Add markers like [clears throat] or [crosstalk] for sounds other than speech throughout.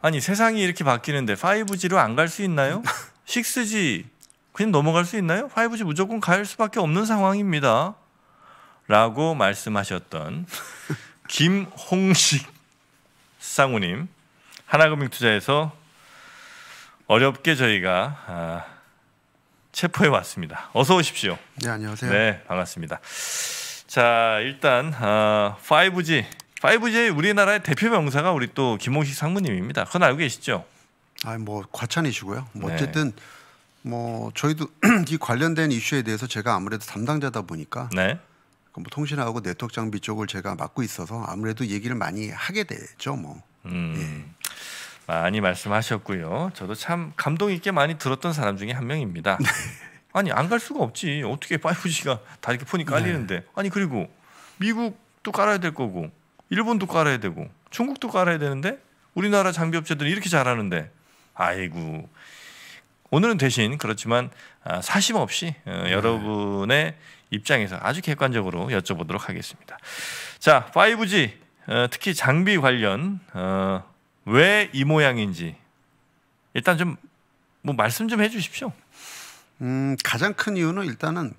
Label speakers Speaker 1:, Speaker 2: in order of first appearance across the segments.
Speaker 1: 아니 세상이 이렇게 바뀌는데 5G로 안 갈 수 있나요? 6G [laughs] 그냥 넘어갈 수 있나요? 5G 무조건 갈 수밖에 없는 상황입니다. 라고 말씀하셨던 [laughs] 김홍식 상우님 하나금융투자에서 어렵게 저희가 아, 체포해 왔습니다. 어서 오십시오. 네 안녕하세요. 네 반갑습니다. 자 일단 아, 5G 5G 우리나라의 대표 명사가 우리 또 김홍식 상무님입니다. 그건 알고 계시죠?
Speaker 2: 아뭐 과찬이시고요. 뭐 네. 어쨌든 네. 뭐 저희도 [clears throat] 이 관련된 이슈에 대해서 제가 아무래도 담당자다 보니까 네. 뭐 통신하고 네트워크 장비 쪽을 제가 맡고 있어서 아무래도 얘기를 많이 하게 되죠. 뭐 음, 예.
Speaker 1: 많이 말씀하셨고요. 저도 참 감동 있게 많이 들었던 사람 중에 한 명입니다. 네. 아니 안 갈 수가 없지. 어떻게 5G가 다 이렇게 폰이 깔리는데? 네. 아니 그리고 미국도 깔아야 될 거고 일본도 깔아야 되고 중국도 깔아야 되는데 우리나라 장비 업체들은 이렇게 잘하는데 아이고 오늘은 대신 그렇지만 아, 사심 없이 어, 네. 여러분의 입장에서 아주 객관적으로 여쭤보도록 하겠습니다. 자, 5G 어, 특히 장비 관련 어, 왜이
Speaker 2: 모양인지 일단 좀 뭐 말씀 좀 해주십시오. 음, 가장 큰 이유는 일단은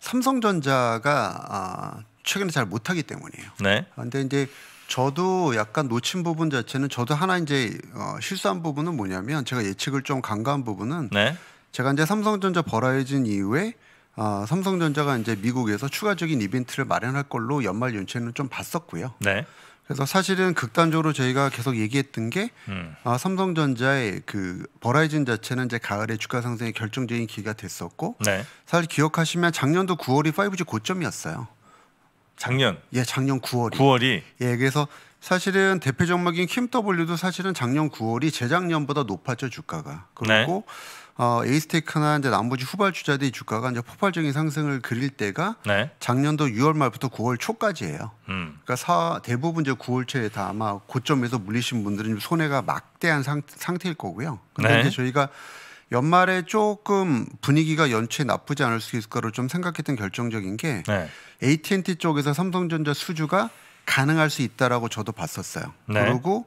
Speaker 2: 삼성전자가 아, 최근에 잘 못하기 때문이에요. 네. 아, 근데 이제 저도 약간 놓친 부분 자체는 저도 하나 이제 어, 실수한 부분은 뭐냐면 제가 예측을 좀 간과한 부분은 네. 제가 이제 삼성전자 버라이즌 이후에 어, 삼성전자가 이제 미국에서 추가적인 이벤트를 마련할 걸로 연말 연초에는 좀 봤었고요. 네. 그래서 사실은 극단적으로 저희가 계속 얘기했던 게 음. 아, 삼성전자의 그 버라이즌 자체는 이제 가을에 주가 상승의 결정적인 기가 됐었고 네. 사실 기억하시면 작년도 9월이 5G 고점이었어요. 작년. 예, 작년 9월이. 9월이. 예, 그래서 사실은 대표 종목인 킴W도 사실은 작년 9월이 재작년보다 높았죠 주가가. 그리고 네. 어, 에이스테크나 이제 나머지 후발 주자들이 주가가 이제 폭발적인 상승을 그릴 때가 네. 작년도 6월 말부터 9월 초까지예요. 음. 그러니까 사, 대부분 이제 9월 초에 다 아마 고점에서 물리신 분들은 손해가 막대한 상, 상 태일 거고요. 근데 네. 제 저희가 연말에 조금 분위기가 연초에 나쁘지 않을 수있을거를좀 생각했던 결정적인 게 네. AT&T 쪽에서 삼성전자 수주가 가능할 수 있다라고 저도 봤었어요. 네. 그리고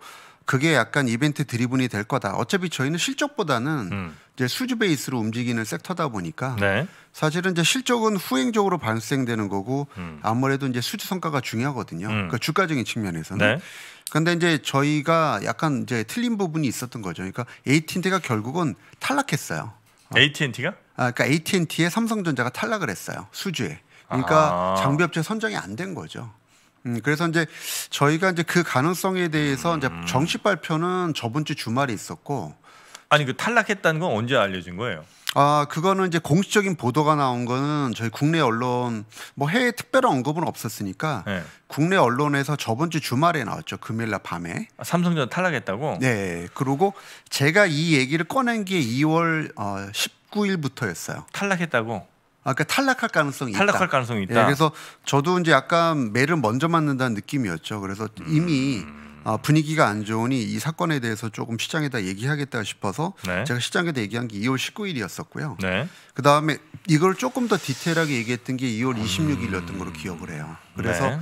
Speaker 2: 그게 약간 이벤트 드리븐이 될 거다. 어차피 저희는 실적보다는 음. 이제 수주 베이스로 움직이는 섹터다 보니까 네. 사실은 이제 실적은 후행적으로 발생되는 거고 음. 아무래도 이제 수주 성과가 중요하거든요. 음. 그러니까 주가적인 측면에서는. 네. 근데 이제 저희가 약간 이제 틀린 부분이 있었던 거죠. 그러니까 AT&T가 결국은 탈락했어요. AT&T가? 어. 아, 그러니까 a t t 의 삼성전자가 탈락을 했어요. 수주에. 그러니까 아. 장비업체 선정이 안 된 거죠. 음, 그래서 이제 저희가 이제 그 가능성에 대해서 이제 음. 정식 발표는 저번 주 주말에 있었고
Speaker 1: 아니 그 탈락했다는 건 언제 알려진 거예요?
Speaker 2: 아 그거는 이제 공식적인 보도가 나온 거는 저희 국내 언론 뭐 해외 특별한 언급은 없었으니까 네. 국내 언론에서 저번 주 주말에 나왔죠 금요일 날 밤에
Speaker 1: 아, 삼성전자 탈락했다고? 네
Speaker 2: 그리고 제가 이 얘기를 꺼낸 게 2월 어, 19일부터였어요 탈락했다고? 아, 그러니까 탈락할 가능성이 탈락할 있다. 가능성이 있다. 예, 그래서 저도 이제 약간 매를 먼저 맞는다는 느낌이었죠. 그래서 음. 이미 아, 분위기가 안 좋으니 이 사건에 대해서 조금 시장에다 얘기하겠다 싶어서 네. 제가 시장에다 얘기한 게 2월 19일이었었고요. 네. 그 다음에 이걸 조금 더 디테일하게 얘기했던 게 2월 26일이었던 음. 걸로 기억을 해요. 그래서 네.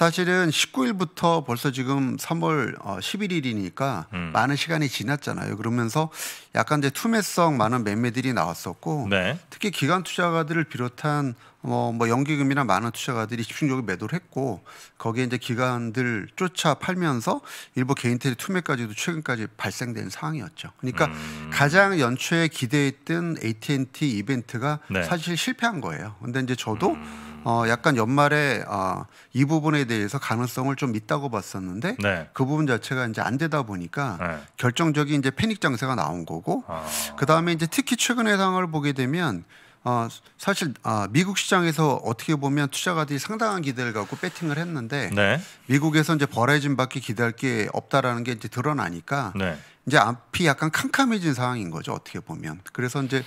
Speaker 2: 사실은 19일부터 벌써 지금 3월 11일이니까 어, 음. 많은 시간이 지났잖아요. 그러면서 약간 이제 투매성 많은 매매들이 나왔었고 네. 특히 기관 투자가들을 비롯한 뭐, 뭐 연기금이나 많은 투자가들이 집중적으로 매도를 했고 거기에 이제 기관들 쫓아 팔면서 일부 개인테리 투매까지도 최근까지 발생된 상황이었죠. 그러니까 음. 가장 연초에 기대했던 AT&T 이벤트가 네. 사실 실패한 거예요. 근데 이제 저도 음. 어, 약간 연말에 어, 이 부분에 대해서 가능성을 좀 있다고 봤었는데 네. 그 부분 자체가 이제 안 되다 보니까 네. 결정적인 이제 패닉 장세가 나온 거고 아. 그 다음에 이제 특히 최근의 상황을 보게 되면 어, 사실 아, 미국 시장에서 어떻게 보면 투자가들이 상당한 기대를 갖고 배팅을 했는데 네. 미국에서 이제 버라이즌 밖에 기대할 게 없다라는 게 이제 드러나니까 네. 이제 앞이 약간 캄캄해진 상황인 거죠 어떻게 보면 그래서 이제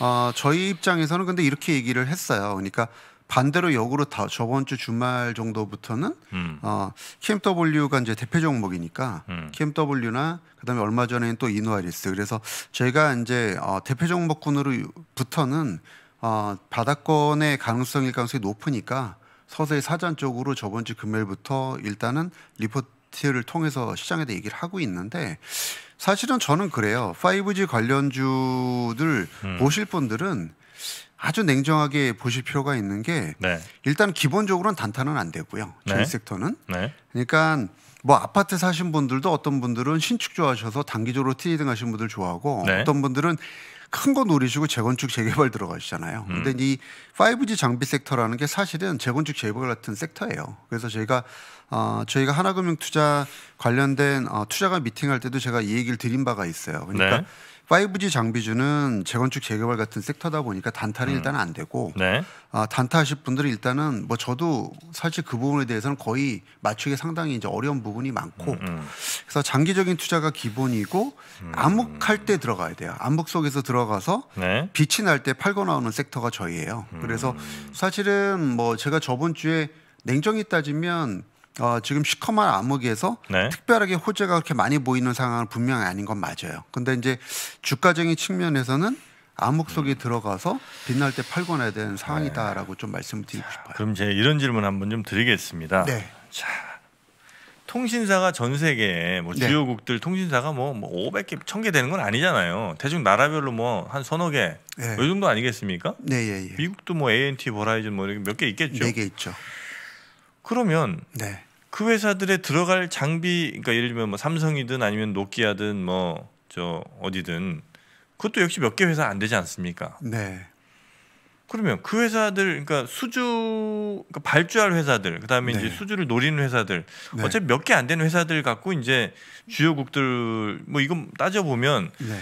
Speaker 2: 어, 저희 입장에서는 근데 이렇게 얘기를 했어요 그러니까 반대로 역으로 다 저번 주 주말 정도부터는 음. 어, KMW가 이제 대표 종목이니까 음. KMW나 그다음에 얼마 전에는 또 이노아리스 그래서 제가 이제 어, 대표 종목군으로부터는 어, 바닥권의 가능성일 가능성이 높으니까 서서히 사전적으로 저번 주 금요일부터 일단은 리포트를 통해서 시장에 대해 얘기를 하고 있는데 사실은 저는 그래요. 5G 관련주들 음. 보실 분들은 아주 냉정하게 보실 필요가 있는 게 네. 일단 기본적으로는 단타는 안 되고요. 네. 저희 섹터는. 네. 그러니까 뭐 아파트 사신 분들도 어떤 분들은 신축 좋아하셔서 단기적으로 트레이딩 하신 분들 좋아하고 네. 어떤 분들은 큰 거 노리시고 재건축 재개발 들어가시잖아요. 음. 근데 이 5G 장비 섹터라는 게 사실은 재건축 재개발 같은 섹터예요. 그래서 저희가 어, 저희가 하나금융 투자 관련된 어, 투자가 미팅할 때도 제가 이 얘기를 드린 바가 있어요. 그러니까 네. 5G 장비주는 재건축 재개발 같은 섹터다 보니까 단타는 음. 일단 안 되고 네. 아, 단타하실 분들은 일단은 뭐 저도 사실 그 부분에 대해서는 거의 맞추기 상당히 이제 어려운 부분이 많고 음. 음. 그래서 장기적인 투자가 기본이고 음. 암흑할 때 들어가야 돼요. 암흑 속에서 들어가서 네. 빛이 날 때 팔고 나오는 섹터가 저희예요. 그래서 음. 사실은 뭐 제가 저번 주에 냉정히 따지면 어, 지금 시커먼 암흑에서 네. 특별하게 호재가 그렇게 많이 보이는 상황은 분명히 아닌 건 맞아요. 근데 이제 주가적인 측면에서는 암흑 속에 들어가서 빛날 때 팔거나 되는 상황이다라고 네. 좀 말씀을 드리고 싶어요. 그럼
Speaker 1: 제가 이런 질문 한번 좀 드리겠습니다. 네. 자, 통신사가 전 세계 뭐 네. 주요국들 통신사가 뭐, 뭐 500개, 1000개 되는 건 아니잖아요. 대중 나라별로 뭐 한 서너 개, 네. 요 정도 아니겠습니까? 네, 예, 예. 미국도 뭐 ANT, 버라이즌 뭐 이렇게 몇개 있겠죠. 네 개 있죠. 그러면 네. 그 회사들에 들어갈 장비, 그러니까 예를 들면 뭐 삼성이든 아니면 노키아든 뭐 저 어디든 그것도 역시 몇 개 회사 안 되지 않습니까? 네. 그러면 그 회사들, 그러니까 수주 그러니까 발주할 회사들, 그다음에 네. 이제 수주를 노리는 회사들, 네. 어차피 몇 개 안 되는 회사들 갖고 이제 주요국들 뭐 이건 따져 보면 네.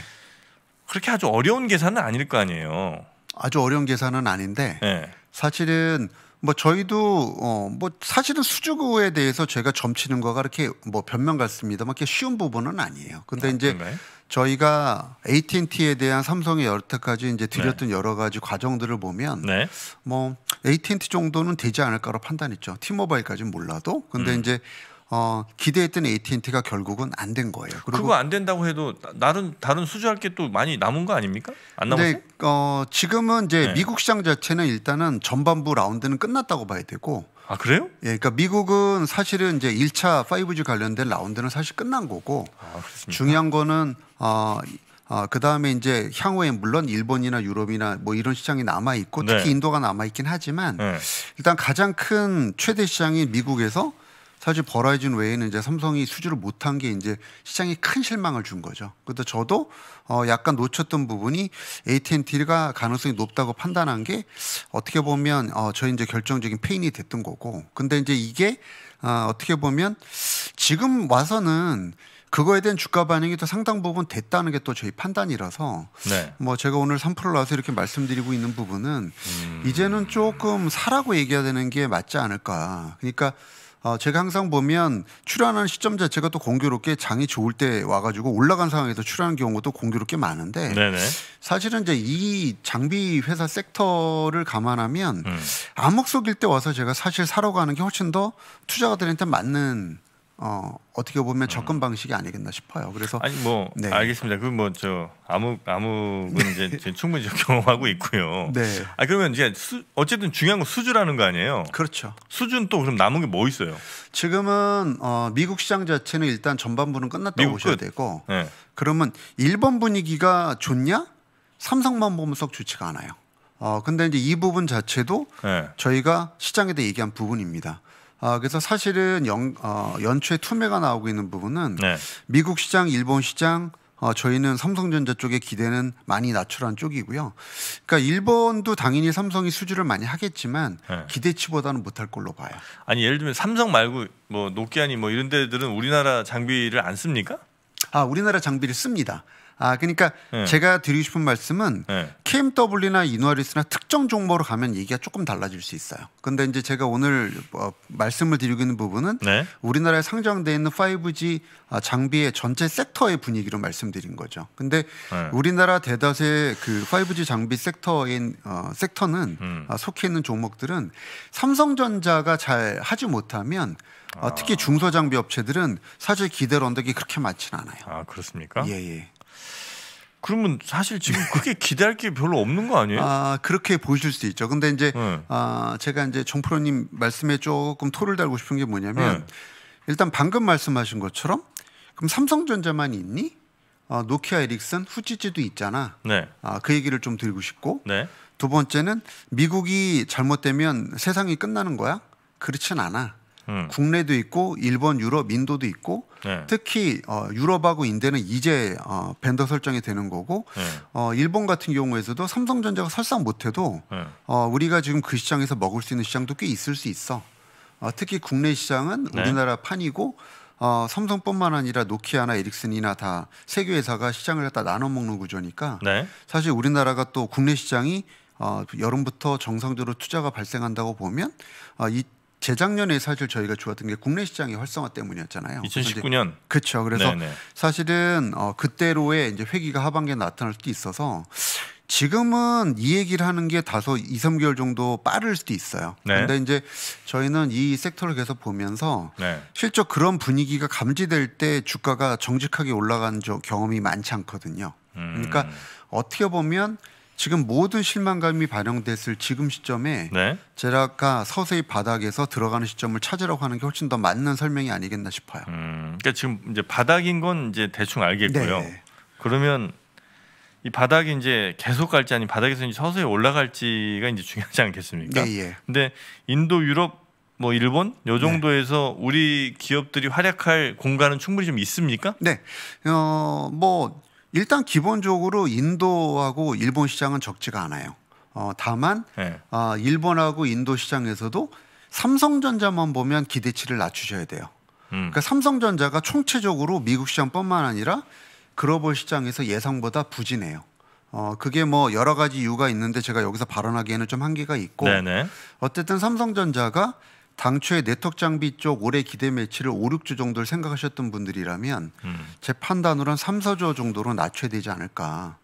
Speaker 1: 그렇게 아주 어려운 계산은 아닐 거 아니에요.
Speaker 2: 아주 어려운 계산은 아닌데 예. 사실은 뭐 저희도 어 뭐 사실은 수주에 대해서 제가 점치는 거가 이렇게 뭐 변명 같습니다막 이렇게 쉬운 부분은 아니에요. 근데 아, 이제 네. 저희가 AT&T에 대한 삼성의 여태까지 이제 네. 드렸던 네. 여러 가지 과정들을 보면 네. 뭐 AT&T 정도는 되지 않을까로 판단했죠. 티모바일까지는 몰라도. 근데 음. 이제 어, 기대했던 AT&T가 결국은 안 된 거예요. 그거
Speaker 1: 안 된다고 해도 다른 다른 수주할 게 또 많이 남은 거 아닙니까? 안 남았어요? 네,
Speaker 2: 어, 지금은 이제 네. 미국 시장 자체는 일단은 전반부 라운드는 끝났다고 봐야 되고. 아 그래요? 예, 그러니까 미국은 사실은 이제 1차 5G 관련된 라운드는 사실 끝난 거고 아, 중요한 거는 어, 어, 그 다음에 이제 향후에 물론 일본이나 유럽이나 뭐 이런 시장이 남아 있고 네. 특히 인도가 남아 있긴 하지만 네. 일단 가장 큰 최대 시장인 미국에서 사실 버라이즌 외에는 이제 삼성이 수주를 못한 게 이제 시장에 큰 실망을 준 거죠. 그래서 저도 어 약간 놓쳤던 부분이 AT&T가 가능성이 높다고 판단한 게 어떻게 보면 어 저희 이제 결정적인 페인이 됐던 거고. 근데 이제 이게 어 어떻게 보면 지금 와서는 그거에 대한 주가 반응이 또 상당 부분 됐다는 게 또 저희 판단이라서 네. 뭐 제가 오늘 3% 나와서 이렇게 말씀드리고 있는 부분은 음... 이제는 조금 사라고 얘기해야 되는 게 맞지 않을까. 그러니까 어, 제가 항상 보면 출연하는 시점 자체가 또 공교롭게 장이 좋을 때 와가지고 올라간 상황에서 출연한 경우도 공교롭게 많은데 네네. 사실은 이제 이 장비 회사 섹터를 감안하면 음. 암흑 속일 때 와서 제가 사실 사러 가는 게 훨씬 더 투자가들한테 맞는 어, 어떻게 보면 음. 접근 방식이 아니겠나 싶어요. 그래서 아니 뭐
Speaker 1: 네. 알겠습니다. 그뭐저 아무 아무 네. 이제 [laughs] 충분히 경험하고 있고요. 네. 아 그러면 이제 수, 어쨌든 중요한 건 수주라는 거 아니에요? 그렇죠. 수준는또 그럼 남은 게 뭐 있어요?
Speaker 2: 지금은 어, 미국 시장 자체는 일단 전반부는 끝났다고 보셔야 끝. 되고 네. 그러면 일본 분위기가 좋냐? 삼성만 보면 썩 좋지가 않아요. 어 근데 이제 이 부분 자체도 네. 저희가 시장에 대해 얘기한 부분입니다. 아, 그래서 사실은 연, 어, 연초에 투매가 나오고 있는 부분은 네. 미국 시장, 일본 시장 어, 저희는 삼성전자 쪽에 기대는 많이 낮출한 쪽이고요. 그러니까 일본도 당연히 삼성이 수주를 많이 하겠지만 네. 기대치보다는 못할 걸로 봐요. 아니 예를 들면 삼성
Speaker 1: 말고 뭐 노키아니 뭐 이런 데들은 우리나라 장비를 안 씁니까?
Speaker 2: 아 우리나라 장비를 씁니다. 아 그러니까 네. 제가 드리고 싶은 말씀은 네. 예. KMW나 이누아리스나 특정 종목으로 가면 얘기가 조금 달라질 수 있어요. 근데 이제 제가 오늘 어, 말씀을 드리고 있는 부분은 네. 우리나라에 상장돼 있는 5G 아, 장비의 전체 섹터의 분위기로 말씀드린 거죠. 근데 예. 우리나라 대다수의 그 5G 장비 섹터인 어, 섹터는 음. 어, 속해 있는 종목들은 삼성전자가 잘 하지 못하면 어, 아. 특히 중소장비 업체들은 사실 기대를 언덕이 그렇게 많지는 않아요.
Speaker 1: 아 그렇습니까? 예
Speaker 2: 예. 그러면 사실 지금 그게 기대할 게 별로 없는 거 아니에요? 아 그렇게 보실 수 있죠. 근데 이제 네. 아 제가 이제 정프로님 말씀에 조금 토를 달고 싶은 게 뭐냐면 네. 일단 방금 말씀하신 것처럼 그럼 삼성전자만 있니? 어, 노키아 에릭슨 후지지도 있잖아. 네. 아그 얘기를 좀 드리고 싶고 네. 두 번째는 미국이 잘못되면 세상이 끝나는 거야? 그렇진 않아. 음. 국내도 있고 일본, 유럽, 인도도 있고 네. 특히 어, 유럽하고 인대는 이제 어, 벤더 설정이 되는 거고 네. 어, 일본 같은 경우에서도 삼성전자가 설상 못해도 네. 어, 우리가 지금 그 시장에서 먹을 수 있는 시장도 꽤 있을 수 있어. 어, 특히 국내 시장은 네. 우리나라 판이고 어, 삼성뿐만 아니라 노키아나 에릭슨이나 다 세계 회사가 시장을 갖다 나눠 먹는 구조니까 네. 사실 우리나라가 또 국내 시장이 어, 여름부터 정상적으로 투자가 발생한다고 보면 어, 이 재작년에 사실 저희가 좋았던 게 국내 시장의 활성화 때문이었잖아요. 2019년. 그렇죠. 그래서 네네. 네. 사실은 어, 그때로의 이제 회기가 하반기에 나타날 수도 있어서 지금은 이 얘기를 하는 게 다소 2, 3개월 정도 빠를 수도 있어요. 네. 근데 이제 저희는 이 섹터를 계속 보면서 네. 실적 그런 분위기가 감지될 때 주가가 정직하게 올라간 저 경험이 많지 않거든요. 음. 그러니까 어떻게 보면 지금 모든 실망감이 반영됐을 지금 시점에 네. 제라가 서서히 바닥에서 들어가는 시점을 찾으라고 하는 게 훨씬 더 맞는 설명이 아니겠나 싶어요.
Speaker 1: 음, 그러니까 지금 이제 바닥인 건 이제 대충 알겠고요. 네. 네. 그러면 이 바닥이 이제 계속 갈지 아니 바닥에서 이제 서서히 올라갈지가 이제 중요하지 않겠습니까? 네, 예. 인도, 유럽, 뭐 일본 요 네. 정도에서 네. 우리 기업들이 활약할 공간은 충분히 좀 있습니까?
Speaker 2: 네. 어뭐 일단 기본적으로 인도하고 일본 시장은 적지가 않아요. 어, 다만 네. 어, 일본하고 인도 시장에서도 삼성전자만 보면 기대치를 낮추셔야 돼요. 음. 그러니까 삼성전자가 총체적으로 미국 시장뿐만 아니라 글로벌 시장에서 예상보다 부진해요. 어, 그게 뭐 여러 가지 이유가 있는데 제가 여기서 발언하기에는 좀 한계가 있고 네네. 어쨌든 삼성전자가 당초에 네트워크 장비 쪽 올해 기대 매치를 5, 6주 정도를 생각하셨던 분들이라면 음. 제 판단으로는 3, 4조 정도로 낮춰야 되지 않을까.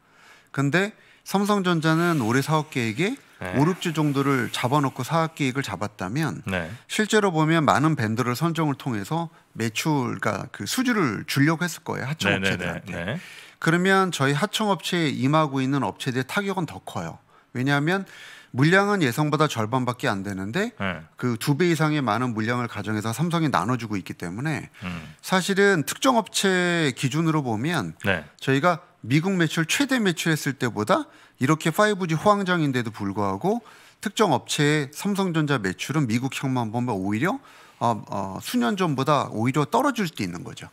Speaker 2: 근데 삼성전자는 올해 사업 계획에 네. 5, 6주 정도를 잡아놓고 사업 계획을 잡았다면 네. 실제로 보면 많은 밴드를 선정을 통해서 매출과 그 수주를 주려고 했을 거예요. 하청업체들한테. 네, 네, 네. 네. 그러면 저희 하청업체에 임하고 있는 업체들의 타격은 더 커요. 왜냐하면 물량은 예상보다 절반밖에 안 되는데 네. 그두 배 이상의 많은 물량을 가정해서 삼성이 나눠주고 있기 때문에 음. 사실은 특정 업체 기준으로 보면 네. 저희가 미국 매출 최대 매출했을 때보다 이렇게 5G 호황장인데도 불구하고 특정 업체의 삼성전자 매출은 미국형만 보면 오히려 어, 어, 수년 전보다 오히려 떨어질 수도 있는 거죠.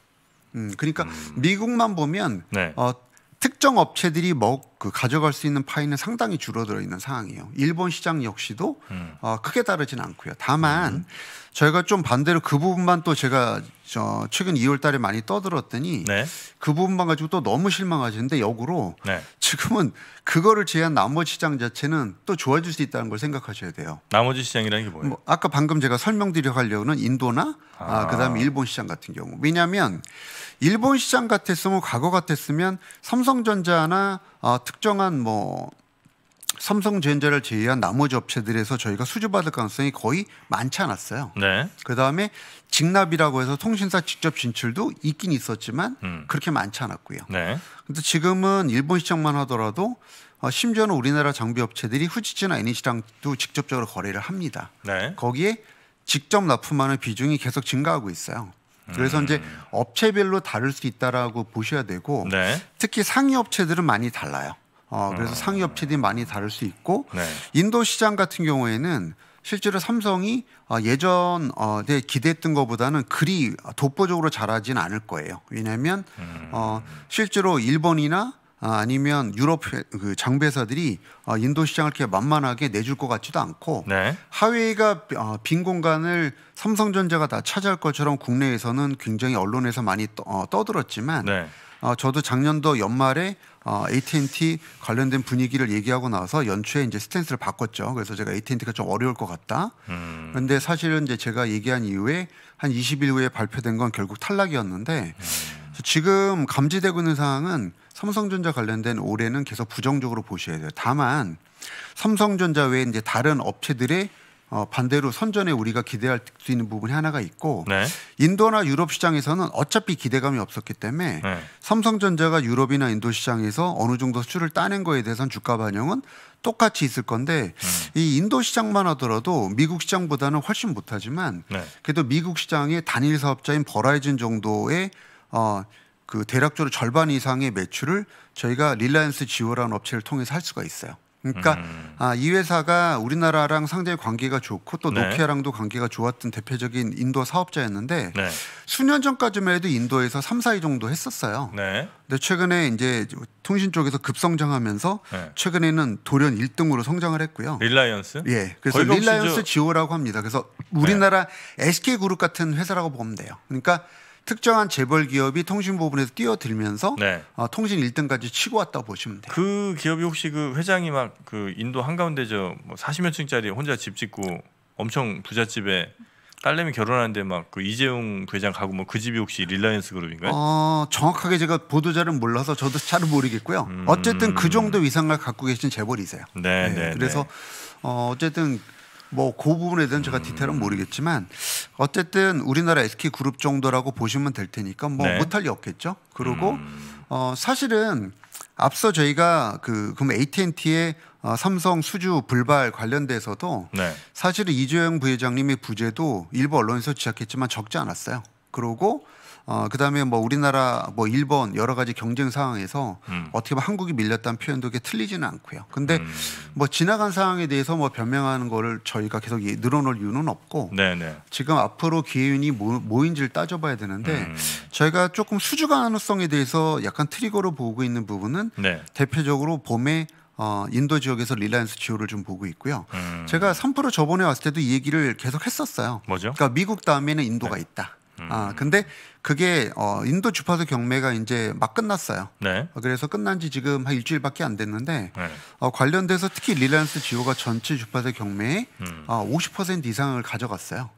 Speaker 2: 음, 그러니까 음. 미국만 보면 네. 어, 특정 업체들이 먹, 그 가져갈 수 있는 파이는 상당히 줄어들어 있는 상황이에요. 일본 시장 역시도 음. 어, 크게 다르진 않고요. 다만 음. 저희가 좀 반대로 그 부분만 또 제가 저 최근 2월달에 많이 떠들었더니 네. 그 부분만 가지고 또 너무 실망하시는데 역으로 네. 지금은 그거를 제외한 나머지 시장 자체는 또 좋아질 수 있다는 걸 생각하셔야 돼요.
Speaker 1: 나머지 시장이라는 게 뭐예요? 뭐
Speaker 2: 아까 방금 제가 설명드려 가려는 인도나 아. 아, 그다음에 일본 시장 같은 경우 왜냐하면 일본 시장 같았으면 과거 같았으면 삼성전자나 어, 특정한 뭐 삼성전자를 제외한 나머지 업체들에서 저희가 수주받을 가능성이 거의 많지 않았어요. 네. 그 다음에 직납이라고 해서 통신사 직접 진출도 있긴 있었지만 음. 그렇게 많지 않았고요. 네. 근데 지금은 일본 시장만 하더라도 어, 심지어는 우리나라 장비 업체들이 후지치나 NH랑도 직접적으로 거래를 합니다. 네. 거기에 직접 납품하는 비중이 계속 증가하고 있어요. 그래서 음. 이제 업체별로 다를 수 있다라고 보셔야 되고 네. 특히 상위 업체들은 많이 달라요. 어, 그래서 음. 상위 업체들이 많이 다를 수 있고 네. 인도 시장 같은 경우에는 실제로 삼성이 예전에 어, 어 기대했던 것보다는 그리 독보적으로 잘하진 않을 거예요. 왜냐하면 음. 어, 실제로 일본이나 어, 아니면 유럽 그장비회사들이 어, 인도 시장을 이렇게 만만하게 내줄 것 같지도 않고 네. 하웨이가 빈 공간을 삼성전자가 다 차지할 것처럼 국내에서는 굉장히 언론에서 많이 떠, 떠 들었지만 네. 저도 작년도 연말에 어, AT&T 관련된 분위기를 얘기하고 나서 연초에 이제 스탠스를 바꿨죠. 그래서 제가 AT&T가 좀 어려울 것 같다. 음. 그런데 사실은 이제 제가 얘기한 이후에 한 20일 후에 발표된 건 결국 탈락이었는데 음. 지금 감지되고 있는 상황은 삼성전자 관련된 올해는 계속 부정적으로 보셔야 돼요. 다만 삼성전자 외에 이제 다른 업체들의 어, 반대로 선전에 우리가 기대할 수 있는 부분이 하나가 있고 네. 인도나 유럽 시장에서는 어차피 기대감이 없었기 때문에 네. 삼성전자가 유럽이나 인도 시장에서 어느 정도 수출을 따낸 거에 대해선 주가 반영은 똑같이 있을 건데 음. 이 인도 시장만 하더라도 미국 시장보다는 훨씬 못하지만 네. 그래도 미국 시장의 단일 사업자인 버라이즌 정도의 어, 그 대략적으로 절반 이상의 매출을 저희가 릴라이언스 지오라는 업체를 통해서 할 수가 있어요. 그러니까 음. 아, 이 회사가 우리나라랑 상당히 관계가 좋고 또 네. 노키아랑도 관계가 좋았던 대표적인 인도 사업자였는데 네. 수년 전까지만 해도 인도에서 3, 4위 정도 했었어요. 네. 근데 최근에 이제 통신 쪽에서 급성장하면서 네. 최근에는 돌연 1등으로 성장을 했고요.
Speaker 3: 릴라이언스?
Speaker 1: 예. 그래서 릴라이언스
Speaker 2: 지오라고 합니다. 그래서 우리나라 SK 네. 그룹 같은 회사라고 보면 돼요. 그러니까 특정한 재벌 기업이 통신 부분에서 뛰어들면서 네. 어, 통신 1등까지 치고 왔다고 보시면 돼요. 그 기업이 혹시 그
Speaker 1: 회장이 막그 인도 한가운데 저뭐 40몇 층짜리 혼자 집 짓고 엄청 부잣집에 딸내미 결혼하는데 막 그 이재용 회장 가고 뭐그 집이 혹시 릴라이언스 그룹인가요?
Speaker 2: 어, 정확하게 제가 보도자를 몰라서 저도 잘 모르겠고요. 음... 어쨌든 그 정도 위상을 갖고 계신 재벌이세요. 네, 네, 네. 네. 그래서 어, 어쨌든 뭐그 부분에 대한 제가 디테일은 모르겠지만 어쨌든 우리나라 SK 그룹 정도라고 보시면 될 테니까 뭐 네. 못할 리 없겠죠. 그리고 음. 어 사실은 앞서 저희가 그 그럼 AT&T의 어, 삼성 수주 불발 관련돼서도 네. 사실은 이재용 부회장님의 부재도 일부 언론에서 지적했지만 적지 않았어요. 그리고 어, 그다음에 뭐 우리나라 뭐 일본 여러 가지 경쟁 상황에서 음. 어떻게 보면 한국이 밀렸다는 표현도 그게 틀리지는 않고요. 근데 음. 뭐 지나간 상황에 대해서 뭐 변명하는 거를 저희가 계속 늘어놓을 이유는 없고 네네. 네. 지금 앞으로 기회윤이 뭐, 뭐인지를 따져봐야 되는데 음. 저희가 조금 수주 가능성에 대해서 약간 트리거로 보고 있는 부분은 네. 대표적으로 봄에 어, 인도 지역에서 릴라이언스 지오를 좀 보고 있고요. 음. 제가 3% 저번에 왔을 때도 이 얘기를 계속 했었어요. 뭐죠? 그러니까 미국 다음에는 인도가 네. 있다. 아, 음. 아 근데 그게 어 인도 주파수 경매가 이제 막 끝났어요. 네. 어, 그래서 끝난 지 지금 한 일주일밖에 안 됐는데 네. 어, 관련돼서 특히 리라스 지오가 전체 주파수 경매에 음. 어, 50% 이상을 가져갔어요.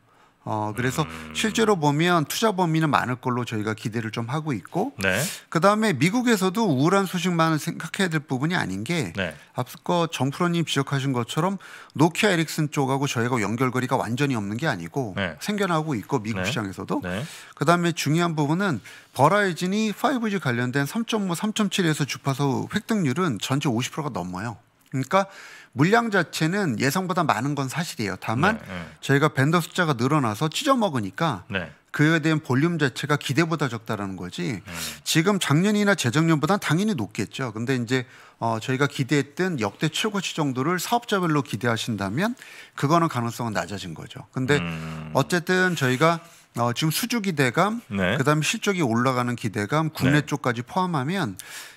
Speaker 2: 어, 그래서 음. 실제로 보면 투자 범위는 많을 걸로 저희가 기대를 좀 하고 있고, 네. 그 다음에 미국에서도 우울한 소식만을 생각해야 될 부분이 아닌 게, 네. 앞서 정프로님 지적하신 것처럼 노키아 에릭슨 쪽하고 저희가 연결거리가 완전히 없는 게 아니고 네. 생겨나고 있고 미국 네. 시장에서도, 네. 그 다음에 중요한 부분은 버라이즌이 5G 관련된 3.5, 3.7에서 주파수 획득률은 전체 50%가 넘어요. 그러니까 물량 자체는 예상보다 많은 건 사실이에요. 다만 네, 네. 저희가 밴더 숫자가 늘어나서 찢어 먹으니까 네. 그에 대한 볼륨 자체가 기대보다 적다라는 거지. 네. 지금 작년이나 재작년보다 당연히 높겠죠. 근데 이제 어 저희가 기대했던 역대 최고치 정도를 사업자별로 기대하신다면 그거는 가능성은 낮아진 거죠. 근데 음. 어쨌든 저희가 어, 지금 수주 기대감, 네. 그다음에 실적이 올라가는 기대감, 국내 네. 쪽까지 포함하면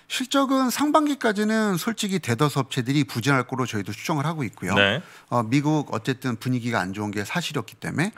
Speaker 2: 실적은 상반기까지는 솔직히 대다수 업체들이 부진할 거로 저희도 추정을 하고 있고요. 네. 어, 미국 어쨌든 분위기가 안 좋은 게 사실이었기 때문에.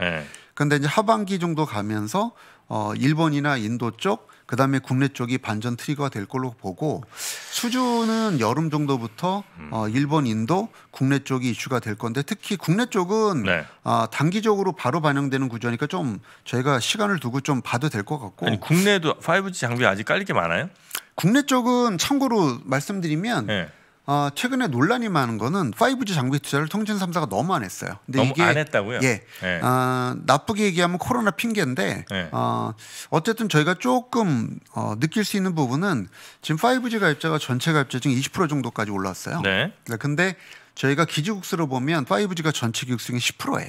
Speaker 2: 그런데 네. 이제 하반기 정도 가면서 어, 일본이나 인도 쪽그 다음에 국내 쪽이 반전 트리거가 될 걸로 보고 수주는 여름 정도부터 음. 어, 일본, 인도 국내 쪽이 이슈가 될 건데 특히 국내 쪽은 네. 어, 단기적으로 바로 반영되는 구조니까 좀 저희가 시간을 두고 좀 봐도 될 것 같고 아니,
Speaker 1: 국내도 5G 장비 아직 깔릴 게 많아요?
Speaker 2: 국내 쪽은 참고로 말씀드리면 네. 어, 최근에 논란이 많은 거는 5G 장비 투자를 통신 3사가 너무 안 했어요. 근데 너무 이게, 안 했다고요? 예. 네. 어, 나쁘게 얘기하면 코로나 핑계인데 네. 어, 어쨌든 저희가 조금 어, 느낄 수 있는 부분은 지금 5G 가입자가 전체 가입자 중 20% 정도까지 올랐어요. 네. 네. 근데 저희가 기지국수로 보면 5G가 전체 기지국수의 10%예요.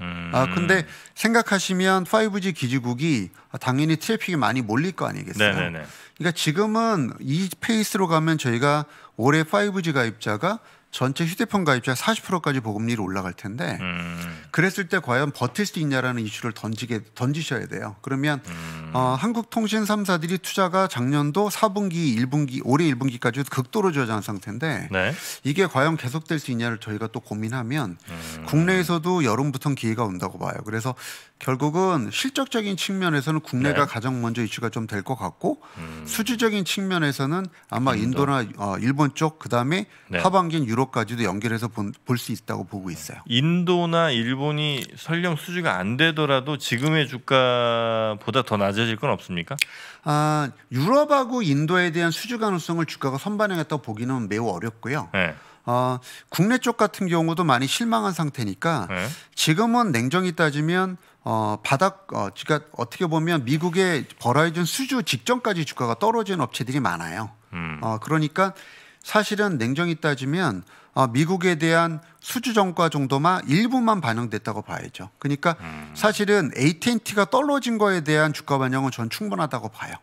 Speaker 4: 음. 아 근데
Speaker 2: 생각하시면 5G 기지국이 당연히 트래픽이 많이 몰릴 거 아니겠어요? 네네네. 네, 네. 그러니까 지금은 이 페이스로 가면 저희가 올해 5G 가입자가 전체 휴대폰 가입자 40%까지 보급률이 올라갈 텐데 음. 그랬을 때 과연 버틸 수 있냐라는 이슈를 던지게 던지셔야 돼요. 그러면 음. 어, 한국통신 3사들이 투자가 작년도 4분기, 1분기, 올해 1분기까지 극도로 저하한 상태인데 네. 이게 과연 계속될 수 있냐를 저희가 또 고민하면 음. 국내에서도 여름부터 기회가 온다고 봐요. 그래서 결국은 실적적인 측면에서는 국내가 네. 가장 먼저 이슈가 좀 될 것 같고 음. 수주적인 측면에서는 아마 인도. 음. 인도나 어, 일본 쪽 그다음에 네. 하반기엔 유럽 유럽까지도 연결해서 볼 수 있다고 보고 있어요.
Speaker 1: 인도나 일본이 설령 수주가 안 되더라도 지금의 주가보다 더 낮아질 건
Speaker 2: 없습니까? 아, 유럽하고 인도에 대한 수주 가능성을 주가가 선반영했다고 보기는 매우 어렵고요. 네. 어, 국내 쪽 같은 경우도 많이 실망한 상태니까 네. 지금은 냉정히 따지면 어, 바닥 어, 그러니까 어떻게 보면 미국의 버라이즌 수주 직전까지 주가가 떨어지 업체들이 많아요. 음. 어, 그러니까 사실은 냉정히 따지면 어, 미국에 대한 수주 정가 정도만 일부만 반영됐다고 봐야죠. 그러니까 음. 사실은 AT&T가 떨어진 거에 대한 주가 반영은 전 충분하다고 봐요.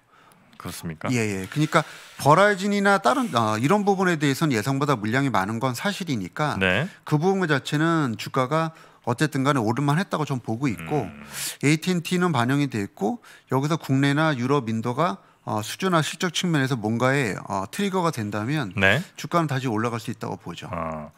Speaker 2: 그렇습니까? 예, 예. 그러니까 버라이즌이나 다른 어, 이런 부분에 대해서는 예상보다 물량이 많은 건 사실이니까 네. 그 부분 자체는 주가가 어쨌든 간에 오름만 했다고 좀 보고 있고 음. AT&T는 반영이 돼고 여기서 국내나 유럽 인도가 어, 수준화 실적 측면에서 뭔가의 어, 트리거가 된다면 네. 주가는 다시 올라갈 수 있다고 보죠. 어.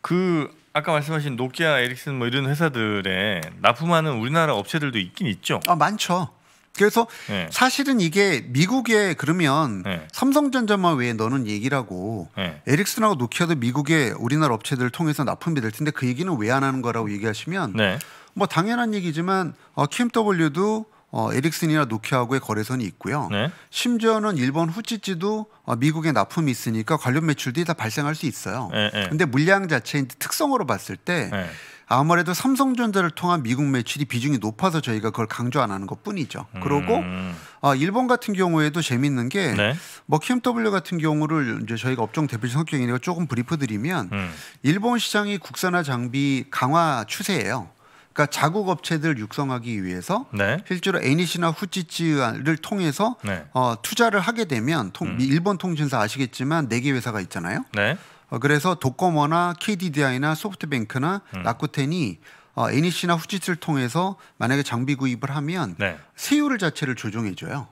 Speaker 2: 그
Speaker 1: 아까 말씀하신 노키아, 에릭슨 뭐 이런 회사들에 납품하는 우리나라 업체들도 있긴
Speaker 2: 있죠. 아 많죠. 그래서 네. 사실은 이게 미국에 그러면 네. 삼성전자만 외에 너는 얘기라고 네. 에릭슨하고 노키아도 미국의 우리나라 업체들을 통해서 납품이 될 텐데 그 얘기는 왜 안 하는 거라고 얘기하시면 네. 뭐 당연한 얘기지만 어, KMW도 어, 에릭슨이나 노키아하고의 거래선이 있고요. 네. 심지어는 일본 후찌찌도 어, 미국에 납품이 있으니까 관련 매출들이 다 발생할 수 있어요. 네, 네. 근데 물량 자체의 특성으로 봤을 때 네. 예. 아무래도 삼성전자를 통한 미국 매출이 비중이 높아서 저희가 그걸 강조 안 하는 것 뿐이죠. 그러고 음. 어, 일본 같은 경우에도 재밌는 게 네. 머큐엠 뭐 W 같은 경우를 이제 저희가 업종 대표적 성격이니까 조금 브리프 드리면 음. 일본 시장이 국산화 장비 강화 추세예요. 그러니까 자국 업체들 육성하기 위해서 네. 실제로 애니시나 후지츠를 통해서 네. 어, 투자를 하게 되면 통, 음. 일본 통신사 아시겠지만 네 개 회사가 있잖아요. 네. 어, 그래서 도코모나 KDDI나 소프트뱅크나 음. 라쿠텐이 어, 애니시나 후지츠를 통해서 만약에 장비 구입을 하면 네. 세율을 자체를 조정해줘요.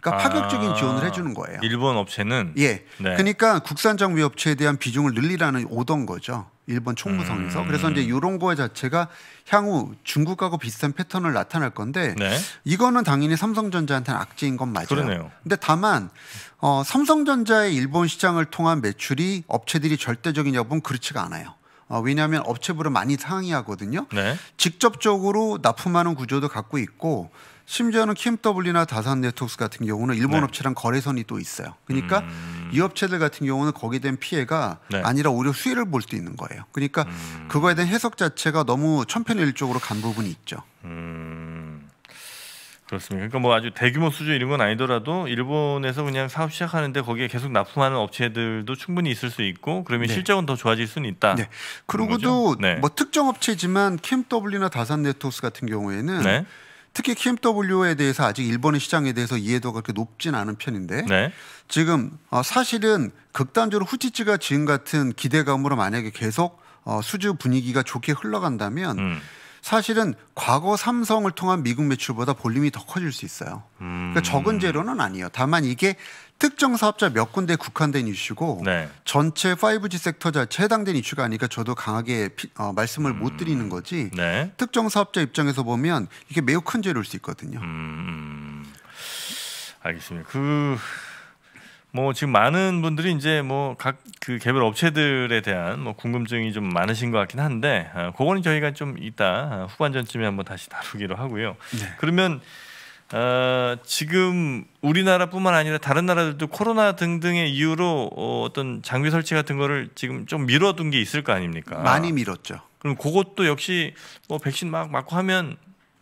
Speaker 2: 그러니까 아, 파격적인 아, 지원을 해주는 거예요.
Speaker 1: 일본 업체는 예.
Speaker 2: 네. 그러니까 국산 장비 업체에 대한 비중을 늘리라는 오던 거죠. 일본 총무성에서. 음. 그래서 이제 이런 거 자체가 향후 중국하고 비슷한 패턴을 나타날 건데 네. 이거는 당연히 삼성전자한테는 악재인 건 맞아요. 그러네요. 근데 다만 어, 삼성전자의 일본 시장을 통한 매출이 업체들이 절대적인 여부는 그렇지가 않아요. 어, 왜냐하면 업체부로 많이 상의하거든요. 네. 직접적으로 납품하는 구조도 갖고 있고 심지어는 KMW나 다산 네트워크 같은 경우는 일본 네. 업체랑 거래선이 또 있어요. 그러니까 음. 이 업체들 같은 경우는 거기에 대한 피해가 네. 아니라 오히려 수혜를 볼 수 있는 거예요. 그러니까 음. 그거에 대한 해석 자체가 너무 천편일적으로 간 부분이 있죠.
Speaker 1: 음. 그렇습니다. 그러니까 뭐 아주 대규모 수주 이런 건 아니더라도 일본에서 그냥 사업 시작하는데 거기에 계속 납품하는 업체들도 충분히 있을 수 있고 그러면 네. 실적은 더 좋아질 수는 있다. 네. 그러고도 네.
Speaker 2: 뭐 특정 업체지만 캠더블이나 다산 네트워크 같은 경우에는 네. 특히 KMW에 대해서 아직 일본의 시장에 대해서 이해도가 그렇게 높진 않은 편인데 네. 지금 어, 사실은 극단적으로 후지츠가 지금 같은 기대감으로 만약에 계속 어, 수주 분위기가 좋게 흘러간다면 음. 사실은 과거 삼성을 통한 미국 매출보다 볼륨이 더 커질 수 있어요.
Speaker 4: 그러니까 음. 적은
Speaker 2: 재료는 아니에요. 다만 이게 특정 사업자 몇 군데 국한된 이슈고 네. 전체 5G 섹터 자체에 해당된 이슈가 아니니까 저도 강하게 피, 어, 말씀을 음. 못 드리는 거지 네. 특정 사업자 입장에서 보면 이게 매우 큰 재료일 수 있거든요. 음. 음. 알겠습니다. 그
Speaker 1: 뭐 지금 많은 분들이 이제 뭐 각 그 개별 업체들에 대한 뭐 궁금증이 좀 많으신 것 같긴 한데 어, 그거는 저희가 좀 이따 아, 후반전쯤에 한번 다시 다루기로 하고요. 네. 그러면 어, 지금 우리나라뿐만 아니라 다른 나라들도 코로나 등등의 이유로 어, 어떤 장비 설치 같은 거를 지금 좀 미뤄둔 게 있을 거 아닙니까? 많이 미뤘죠. 그럼 그것도 역시 뭐 백신 막 맞고 하면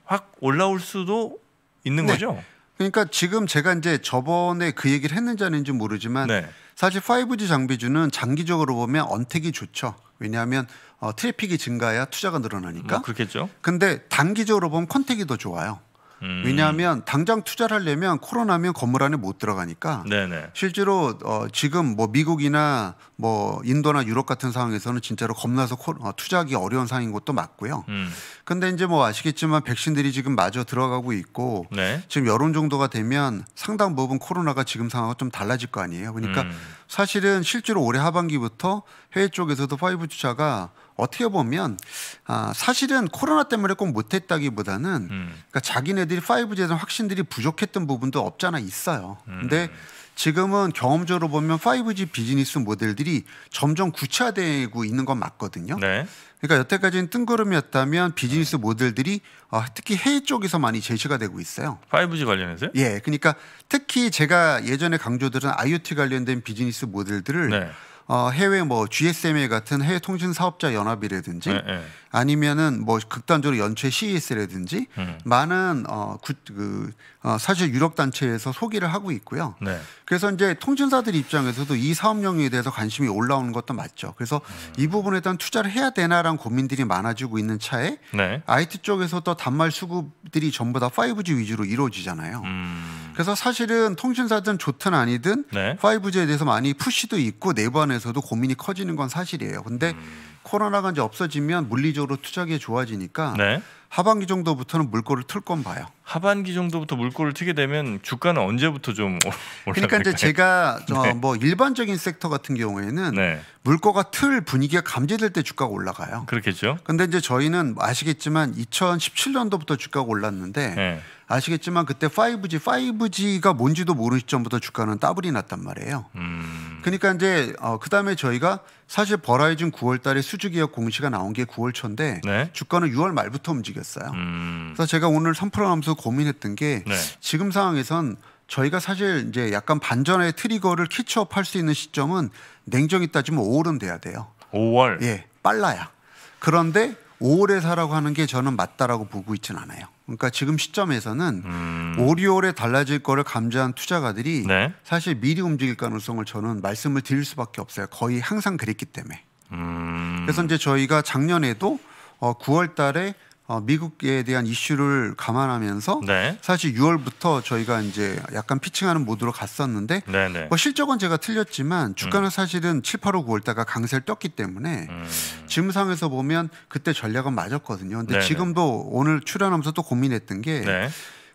Speaker 1: 확 올라올
Speaker 2: 수도 있는 네. 거죠? 그러니까 지금 제가 이제 저번에 그 얘기를 했는지 아닌지 모르지만 네. 사실 5G 장비주는 장기적으로 보면 언택이 좋죠. 왜냐하면 어, 트래픽이 증가해야 투자가 늘어나니까. 뭐 그렇겠죠. 근데 단기적으로 보면 컨택이 더 좋아요.
Speaker 3: 음.
Speaker 1: 왜냐하면
Speaker 2: 당장 투자를 하려면 코로나면 건물 안에 못 들어가니까 네네. 실제로 어, 지금 뭐 미국이나 뭐 인도나 유럽 같은 상황에서는 진짜로 겁나서 코, 어, 투자하기 어려운 상황인 것도 맞고요. 음. 근데 이제 뭐 아시겠지만 백신들이 지금 마저 들어가고 있고 네. 지금 여론 정도가 되면 상당 부분 코로나가 지금 상황과 좀 달라질 거 아니에요. 그러니까 음. 사실은 실제로 올해 하반기부터 해외 쪽에서도 5G차가 어떻게 보면 아, 사실은 코로나 때문에 꼭 못했다기보다는 음. 그러니까 자기네들이 5G에 대한 확신들이 부족했던 부분도 없잖아 있어요. 음. 근데 지금은 경험적으로 보면 5G 비즈니스 모델들이 점점 구체화되고 있는 건 맞거든요. 네. 그러니까 여태까지는 뜬구름이었다면 비즈니스 모델들이 어, 특히 해외 쪽에서 많이 제시가 되고 있어요.
Speaker 1: 5G 관련해서요? 예.
Speaker 2: 그러니까 특히 제가 예전에 강조드린 IoT 관련된 비즈니스 모델들을 네. 어, 해외 뭐 GSMA 같은 해외 통신 사업자 연합이라든지 네, 네. 아니면은 뭐 극단적으로 연초에 CES라든지 음. 많은 어, 그 그, 어, 사실 유력 단체에서 소개를 하고 있고요. 네. 그래서 이제 통신사들 입장에서도 이 사업 영역에 대해서 관심이 올라오는 것도 맞죠. 그래서 음. 이 부분에 대한 투자를 해야 되나라는 고민들이 많아지고 있는 차에 네. IT 쪽에서도 단말 수급들이 전부 다 5G 위주로 이루어지잖아요. 음. 그래서 사실은 통신사든 좋든 아니든 네. 5G에 대해서 많이 푸시도 있고 내부 안에서도 고민이 커지는 건 사실이에요. 근데 음. 코로나가 이제 없어지면 물리적으로 투자기에 좋아지니까 네. 하반기 정도부터는 물꼬를 틀 건 봐요. 하반기 정도부터 물꼬를 트게 되면 주가는 언제부터 좀 그러니까 이제 제가 [laughs] 네. 뭐 일반적인 섹터 같은 경우에는 네. 물꼬가 틀 분위기가 감지될 때 주가가 올라가요. 그렇겠죠. 근데 이제 저희는 아시겠지만 2017년도부터 주가가 올랐는데 네. 아시겠지만 그때 5G, 5G가 뭔지도 모르는 시점부터 주가는 따블이 났단 말이에요. 음. 그러니까 이제 어, 그다음에 저희가 사실 버라이즌 9월 달에 수주기업 공시가 나온 게 9월 초인데 네. 주가는 6월 말부터 움직여 말씀드렸어요. 음. 그래서 제가 오늘 선풀어가면서 고민했던 게 네. 지금 상황에선 저희가 사실 이제 약간 반전의 트리거를 키치업할 수 있는 시점은 냉정히 따지면 5월은 돼야 돼요. 5월. 예, 빨라야. 그런데 5월에 사라고 하는 게 저는 맞다라고 보고 있진 않아요. 그러니까 지금 시점에서는 음. 5, 6월에 달라질 거를 감지한 투자가들이 네. 사실 미리 움직일 가능성을 저는 말씀을 드릴 수밖에 없어요. 거의 항상 그랬기 때문에. 음. 그래서 이제 저희가 작년에도 어, 9월 달에 어, 미국에 대한 이슈를 감안하면서 네. 사실 6월부터 저희가 이제 약간 피칭하는 모드로 갔었는데 네네. 네. 뭐 실적은 제가 틀렸지만 음. 주가는 음. 사실은 7, 8, 5, 9월다가 강세를 떴기 때문에 음. 지금상에서 보면 그때 전략은 맞았거든요. 근데 네, 네. 지금도 오늘 출연하면서 또 고민했던 게 네.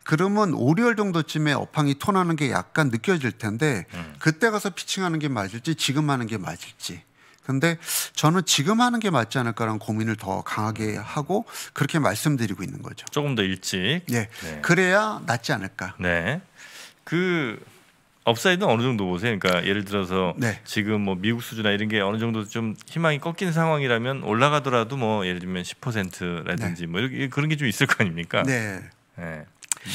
Speaker 2: 그러면 5개월 정도쯤에 업황이 토나는게 약간 느껴질 텐데 음. 그때 가서 피칭하는 게 맞을지 지금 하는 게 맞을지 근데 저는 지금 하는 게 맞지 않을까라는 고민을 더 강하게 하고 그렇게 말씀드리고 있는 거죠. 조금 더 일찍. 예. 네. 그래야 낫지 않을까.
Speaker 1: 네. 그 업사이드는 어느 정도 보세요? 그러니까 예를 들어서 네. 지금 뭐 미국 수준이나 이런 게 어느 정도 좀
Speaker 2: 희망이 꺾인
Speaker 1: 상황이라면 올라가더라도 뭐 예를 들면 10%라든지 네. 뭐 이렇게 그런 게 좀 있을 거 아닙니까? 네. 네.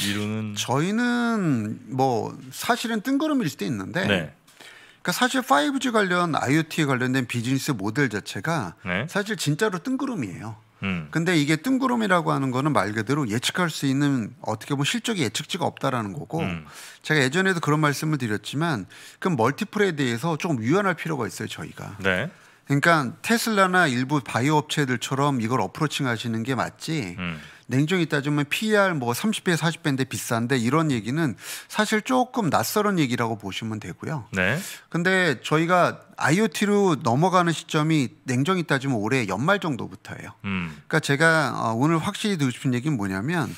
Speaker 2: 미루는 저희는 뭐 사실은 뜬구름일 수도 있는데 네. 그러니까 사실 5G 관련 IoT 관련된 비즈니스 모델 자체가 네? 사실 진짜로 뜬구름이에요. 음. 근데 이게 뜬구름이라고 하는 거는 말 그대로 예측할 수 있는 어떻게 보면 실적이 예측치가 없다라는 거고 음. 제가 예전에도 그런 말씀을 드렸지만 그 멀티플에 대해서 조금 유연할 필요가 있어요 저희가. 네. 그러니까 테슬라나 일부 바이오 업체들처럼 이걸 어프로칭 하시는 게 맞지. 음. 냉정히 따지면 PR 뭐 30배, 40배인데 비싼데 이런 얘기는 사실 조금 낯설은 얘기라고 보시면 되고요. 네. 근데 저희가 IoT로 넘어가는 시점이 냉정히 따지면 올해 연말 정도부터예요. 음. 그러니까 제가 어, 오늘 확실히 드리고 싶은 얘기는 뭐냐면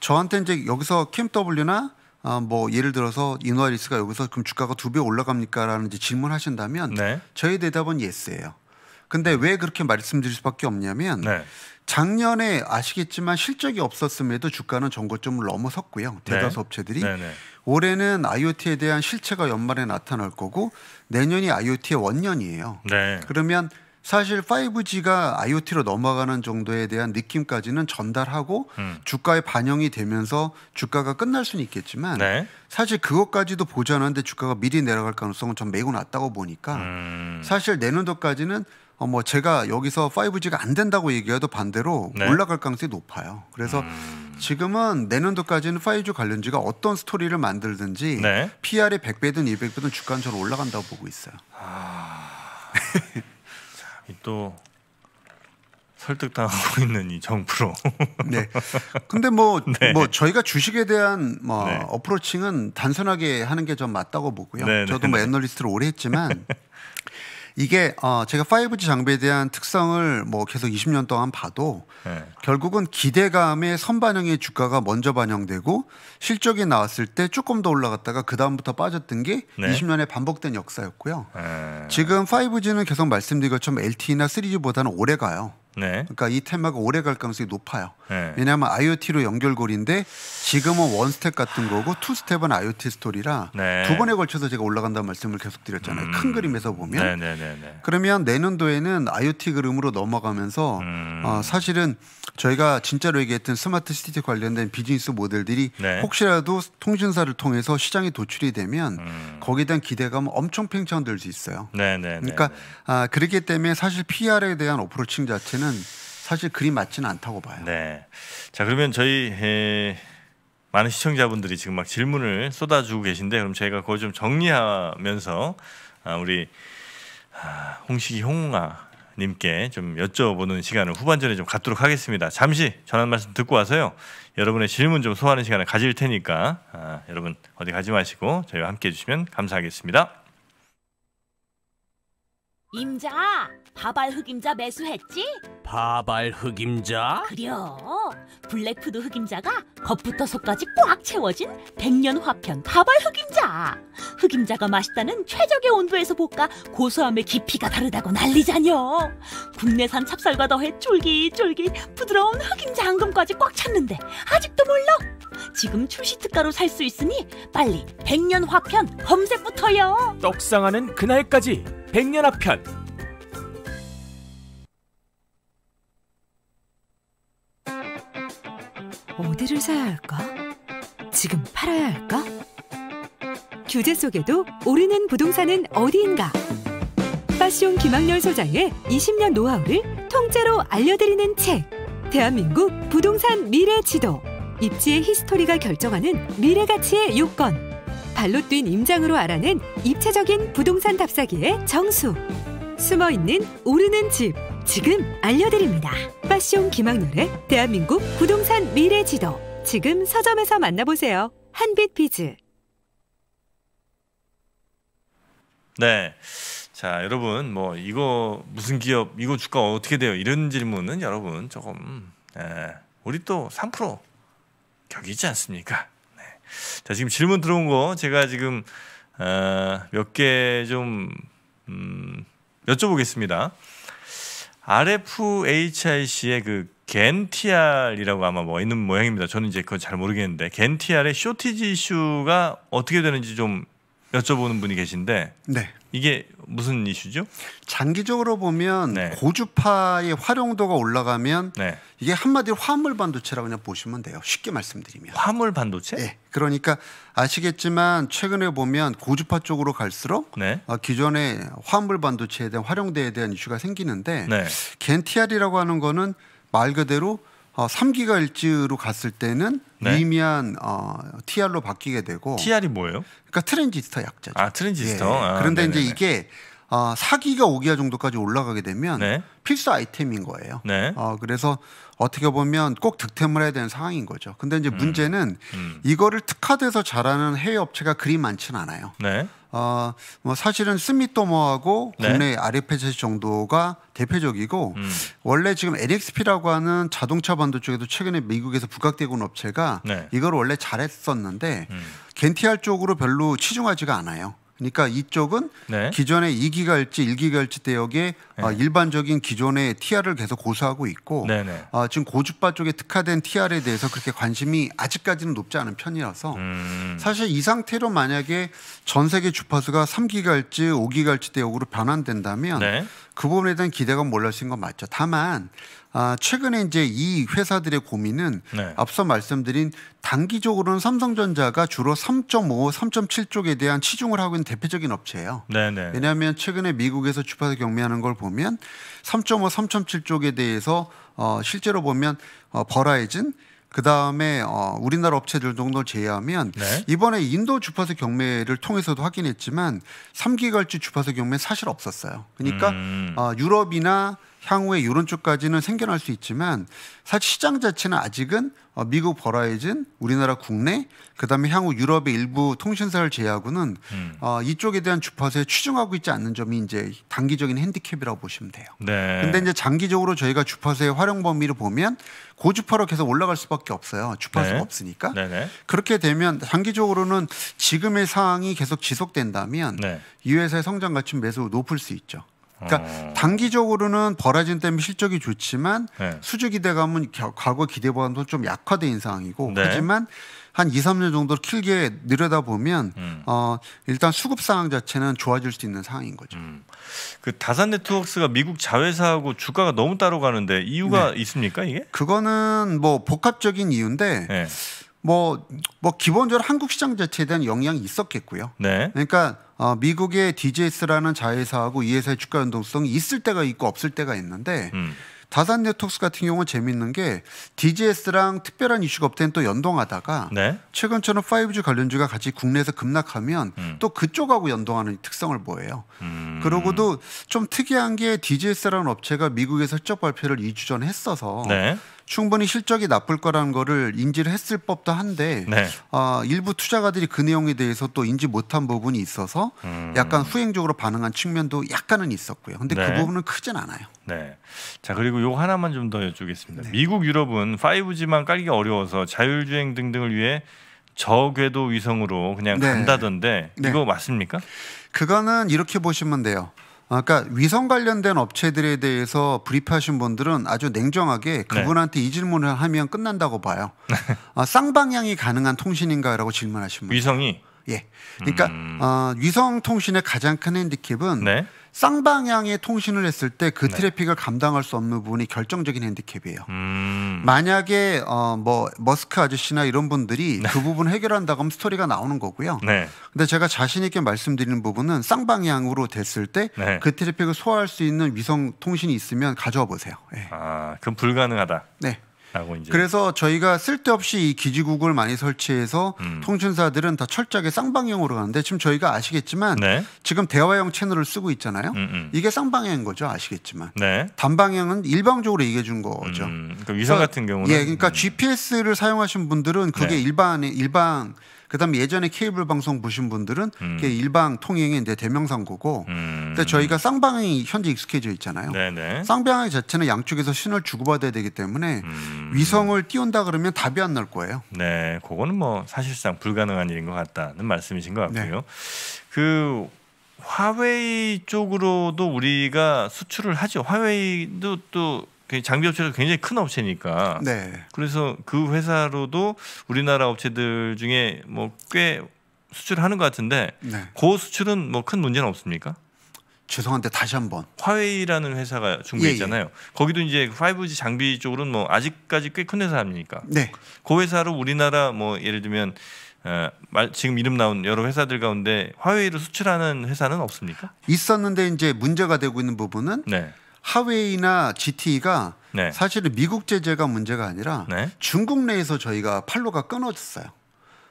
Speaker 2: 저한테 이제 여기서 캠 W나 아, 뭐 예를 들어서 이노아리스가 여기서 그럼 주가가 두 배 올라갑니까라는 질문하신다면 네. 저희 대답은 예스예요. 근데 왜 그렇게 말씀드릴 수밖에 없냐면 네. 작년에 아시겠지만 실적이 없었음에도 주가는 전고점을 넘어섰고요. 네. 대다수 네. 업체들이 네, 네. 올해는 IoT에 대한 실체가 연말에 나타날 거고 내년이 IoT의 원년이에요. 네. 그러면 사실 5G가 IoT로 넘어가는 정도에 대한 느낌까지는 전달하고 음. 주가에 반영이 되면서 주가가 끝날 수는 있겠지만 네. 사실 그것까지도 보지 않았는데 주가가 미리 내려갈 가능성은 좀 매우 낮다고 보니까 음. 사실 내년도까지는 어, 뭐 제가 여기서 5G가 안 된다고 얘기해도 반대로 네. 올라갈 가능성이 높아요. 그래서 음... 지금은 내년도까지는 5G 관련주가 어떤 스토리를 만들든지 네. PR이 100배든 200배든 주가적으로 올라간다고 보고 있어요. 아... 또 설득당하고 [laughs] 있는 이정프로 [laughs] 네. 근데 뭐뭐 [laughs] 네. 뭐 저희가 주식에 대한 뭐 네. 어프로칭은 단순하게 하는 게 좀 맞다고 보고요. 네, 네. 저도 뭐 네. 애널리스트를 오래 했지만 이게 어 제가 5G 장비에 대한 특성을 뭐 계속 20년 동안 봐도 네. 결국은 기대감의 선반영의 주가가 먼저 반영되고 실적이 나왔을 때 조금 더 올라갔다가 그 다음부터 빠졌던 게 네. 2 0년에 반복된 역사였고요. 네. 지금 5G는 계속 말씀드린 것처럼 LTE나 3G보다는 오래 가요. 네. 그러니까 이 테마가 오래 갈 가능성이 높아요. 네. 왜냐하면 IoT로 연결고리인데 지금은 원 스텝 같은 거고 투 스텝은 IoT 스토리라 네. 두 번에 걸쳐서 제가 올라간다는 말씀을 계속 드렸잖아요. 음. 큰 그림에서 보면 네, 네, 네, 그러면 내년도에는 IoT 그림으로 넘어가면서 음. 어, 사실은 저희가 진짜로 얘기했던 스마트 시티 관련된 비즈니스 모델들이 혹시라도 통신사를 통해서 시장에 도출이 되면 음. 거기에 대한 기대감 은 엄청 팽창될 수 있어요. 그러니까 아, 그렇기 때문에 사실 PR에 대한 어프로칭 자체는 보면은 사실 그리 맞지는 않다고 봐요. 네.
Speaker 1: 자 그러면 저희 에... 예, 많은 시청자분들이 지금 막 질문을 쏟아주고 계신데 그럼 저희가 그거 좀 정리하면서 아, 우리 아, 홍식이 홍아 님께 좀 여쭤보는 시간을 후반전에 좀 갖도록 하겠습니다. 잠시 전한 말씀 듣고 와서요. 여러분의 질문 좀 소화하는 시간을 가질 테니까 아, 여러분 어디 가지 마시고 저희와 함께 해주시면 감사하겠습니다.
Speaker 4: 임자, 바발 흑임자 매수했지?
Speaker 5: 바발 흑임자?
Speaker 4: 그려. 블랙푸드 흑임자가 겉부터 속까지 꽉 채워진 백년 화편 바발 흑임자. 흑임자가 맛있다는 최적의 온도에서 볶아 고소함의 깊이가 다르다고 난리자녀. 국내산 찹쌀과 더해
Speaker 2: 쫄깃쫄깃 부드러운 흑임자 앙금까지 꽉 찼는데 아직도 몰라? 지금 출시 특가로 살 수 있으니 빨리 백년 화편 검색부터요. 떡상하는
Speaker 1: 그날까지 백년화 편
Speaker 5: 어디를 사야 할까? 지금 팔아야 할까? 규제 속에도 오르는 부동산은 어디인가? 파시온 김학렬 소장의 20년 노하우를 통째로 알려드리는 책 대한민국 부동산 미래 지도 입지의 히스토리가 결정하는 미래가치의 요건 발로 뛴 임장으로 알아낸 입체적인 부동산 답사기의 정수. 숨어 있는 오르는 집 지금 알려드립니다. 빠숑 김학렬의 대한민국 부동산 미래지도 지금 서점에서 만나보세요. 한빛비즈.
Speaker 1: 네. 자, 여러분, 뭐, 이거 무슨 기업, 이거 주가 어떻게 돼요? 이런 질문은 여러분 조금, 예, 우리 또 3% 격이 있지 않습니까? 자, 지금 질문 들어온 거 제가 지금 어, 몇개좀 음, 여쭤보겠습니다. RFHIC의 그 겐티알이라고 아마 뭐 있는 모양입니다. 저는 이제 그건 잘 모르겠는데 겐티알의 쇼티지 이슈가 어떻게 되는지 좀 여쭤보는 분이 계신데
Speaker 2: 네. 이게 무슨 이슈죠? 장기적으로 보면 네. 고주파의 활용도가 올라가면 네. 이게 한마디로 화물 반도체라고 그냥 보시면 돼요. 쉽게 말씀드리면. 화물 반도체? 네. 그러니까 아시겠지만 최근에 보면 고주파 쪽으로 갈수록 네. 어, 기존의 화물 반도체에 대한 활용도에 대한 이슈가 생기는데 네. 겐티알이라고 하는 거는 말 그대로 어, 3기가 일지로 갔을 때는 네. 미미한 어, TR로 바뀌게 되고 TR이 뭐예요? 그러니까 트랜지스터 약자죠.
Speaker 1: 아 트랜지스터. 예. 예. 아, 그런데 네네네. 이제 이게
Speaker 2: 어, 4기가 5기가 정도까지 올라가게 되면 네. 필수 아이템인 거예요. 네. 어, 그래서 어떻게 보면 꼭 득템을 해야 되는 상황인 거죠. 근데 이제 음. 문제는 음. 이거를 특화돼서 잘하는 해외 업체가 그리 많지는 않아요. 네. 어, 뭐 사실은 스미토모하고 네. 국내 아리페제 정도가 대표적이고 음. 원래 지금 LXP라고 하는 자동차 반도 쪽에도 최근에 미국에서 부각되고 온 업체가 네. 이걸 원래 잘했었는데 음. 겐티알 쪽으로 별로 치중하지가 않아요. 그러니까 이쪽은 네. 기존의 2기가일지 1기가일지 대역에 네. 아, 일반적인 기존의 TR을 계속 고수하고 있고 네, 네. 아, 지금 고주파 쪽에 특화된 TR에 대해서 그렇게 관심이 아직까지는 높지 않은 편이라서 음. 사실 이 상태로 만약에 전 세계 주파수가 3기가일지 5기가일지 대역으로 변환된다면 네. 그 부분에 대한 기대감 몰라신 건 맞죠. 다만 아, 최근에 이제 이 회사들의 고민은 네. 앞서 말씀드린 단기적으로는 삼성전자가 주로 3.5, 3.7쪽에 대한 치중을 하고 있는 대표적인 업체예요. 네네. 네. 왜냐하면 최근에 미국에서 주파수 경매하는 걸 보면 3.5, 3.7쪽에 대해서 어, 실제로 보면 어, 버라이즌 그 다음에 어, 우리나라 업체들 정도 제외하면 네. 이번에 인도 주파수 경매를 통해서도 확인했지만 3기가 h 주파수 경매 사실 없었어요. 그러니까 음. 어, 유럽이나 향후에 이런 쪽까지는 생겨날 수 있지만 사실 시장 자체는 아직은 어, 미국 버라이즌, 우리나라 국내, 그다음에 향후 유럽의 일부 통신사를 제외하고는 음. 어, 이쪽에 대한 주파수에 추중하고 있지 않는 점이 이제 단기적인 핸디캡이라고 보시면 돼요. 그런데 네. 이제 장기적으로 저희가 주파수의 활용 범위를 보면 고주파로 계속 올라갈 수밖에 없어요. 주파수가 네. 없으니까. 네네. 그렇게 되면 장기적으로는 지금의 상황이 계속 지속된다면 네. 이 회사의 성장 가치 는 매수 높을 수 있죠. 그러니까 음. 단기적으로는 벌어진 때문에 실적이 좋지만 네. 수주 기대감은 과거 기대보다도 좀 약화된 상황이고 네. 하지만 한 2, 3년 정도 길게 늘려다보면 음. 어, 일단 수급 상황 자체는 좋아질 수 있는 상황인 거죠. 음. 그 다산 네트워크스가 미국 자회사하고 주가가 너무 따로 가는데 이유가 네. 있습니까 이게? 그거는 뭐 복합적인 이유인데 뭐뭐 네. 뭐 기본적으로 한국 시장 자체에 대한 영향이 있었겠고요. 네. 그러니까 어, 미국의 DGS라는 자회사하고 이 회사의 주가 연동성이 있을 때가 있고 없을 때가 있는데 음. 다산 네트웍스 같은 경우는 재밌는 게 DGS랑 특별한 이슈가 없던또 연동하다가 네? 최근처럼 5G 관련주가 같이 국내에서 급락하면 음. 또 그쪽하고 연동하는 특성을 보여요. 음. 그러고도 좀 특이한 게 DGS라는 업체가 미국에서 실적 발표를 2주 전 했어서 네? 충분히 실적이 나쁠 거라는 거를 인지를 했을 법도 한데 네. 어, 일부 투자가들이 그 내용에 대해서 또 인지 못한 부분이 있어서 음. 약간 후행적으로 반응한 측면도 약간은 있었고요. 근데 그 네. 그 부분은 크진 않아요. 네. 자 그리고 요 하나만
Speaker 1: 좀 더 여쭙겠습니다. 네. 미국 유럽은 5G만 깔기 어려워서 자율주행 등등을 위해
Speaker 2: 저궤도 위성으로 그냥 네. 간다던데 네. 이거 맞습니까? 그거는 이렇게 보시면 돼요. 아까 그러니까 위성 관련된 업체들에 대해서 브리프하신 분들은 아주 냉정하게 네. 그분한테 네. 이 질문을 하면 끝난다고 봐요. 아, 쌍방향이 가능한 통신인가라고 질문하신 분. 위성이 예. 그러니까 음... 어, 위성 통신의 가장 큰 핸디캡은 네. 쌍방향의 통신을 했을 때그 네. 트래픽을 감당할 수 없는 부분이 결정적인 핸디캡이에요. 음. 만약에 어뭐 머스크 아저씨나 이런 분들이 네. 그 부분 해결한다고 하면 스토리가 나오는 거고요. 네. 근데 제가 자신 있게 말씀드리는 부분은 쌍방향으로 됐을 때그 네. 트래픽을 소화할 수 있는 위성 통신이 있으면 가져와 보세요. 네. 아,
Speaker 1: 그럼 불가능하다.
Speaker 2: 네. 그래서 저희가 쓸데없이 이 기지국을 많이 설치해서 음. 통신사들은 다 철저하게 쌍방향으로 가는데 지금 저희가 아시겠지만 네. 지금 대화형 채널을 쓰고 있잖아요. 음음. 음. 이게 쌍방향인 거죠. 아시겠지만 네. 단방향은 일방적으로 얘기해준 거죠. 음. 그러니까 위성 같은 경우는 예, 그러니까 음. GPS를 사용하신 분들은 그게 네. 일반의 일반 그다음에 예전에 케이블 방송 보신 분들은 음. 그게 일방 통행의 이제 대명상고고 음. 근데 저희가 쌍방향이 현재 익숙해져 있잖아요. 네네. 쌍방향 자체는 양쪽에서 신을 주고받아야 되기 때문에 음. 위성을 띄운다 그러면 답이 안 날 거예요. 네, 그거는 뭐
Speaker 1: 사실상 불가능한 일인 것 같다는 말씀이신 것 네. 같고요. 네. 그 화웨이 쪽으로도 우리가 수출을 하죠. 화웨이도 또그 장비 업체가 굉장히 큰 업체니까. 네. 그래서 그 회사로도 우리나라 업체들 중에 뭐 꽤 수출하는 것 같은데 네. 그 수출은 뭐 큰 문제는 없습니까?
Speaker 2: 죄송한데 다시 한번
Speaker 1: 화웨이라는 회사가 중국에 예, 예. 있잖아요. 예. 거기도 이제 5G 장비 쪽으로는 뭐 아직까지 꽤 큰회사아닙니까 네. 그 회사로 우리나라 뭐 예를 들면 어, 말, 지금 이름 나온 여러 회사들 가운데
Speaker 2: 화웨이를 수출하는 회사는 없습니까? 있었는데 이제 문제가 되고 있는 부분은 네. 하웨이나 GT가 네. 사실은 미국 제재가 문제가 아니라 네. 중국 내에서 저희가 판로가 끊어졌어요.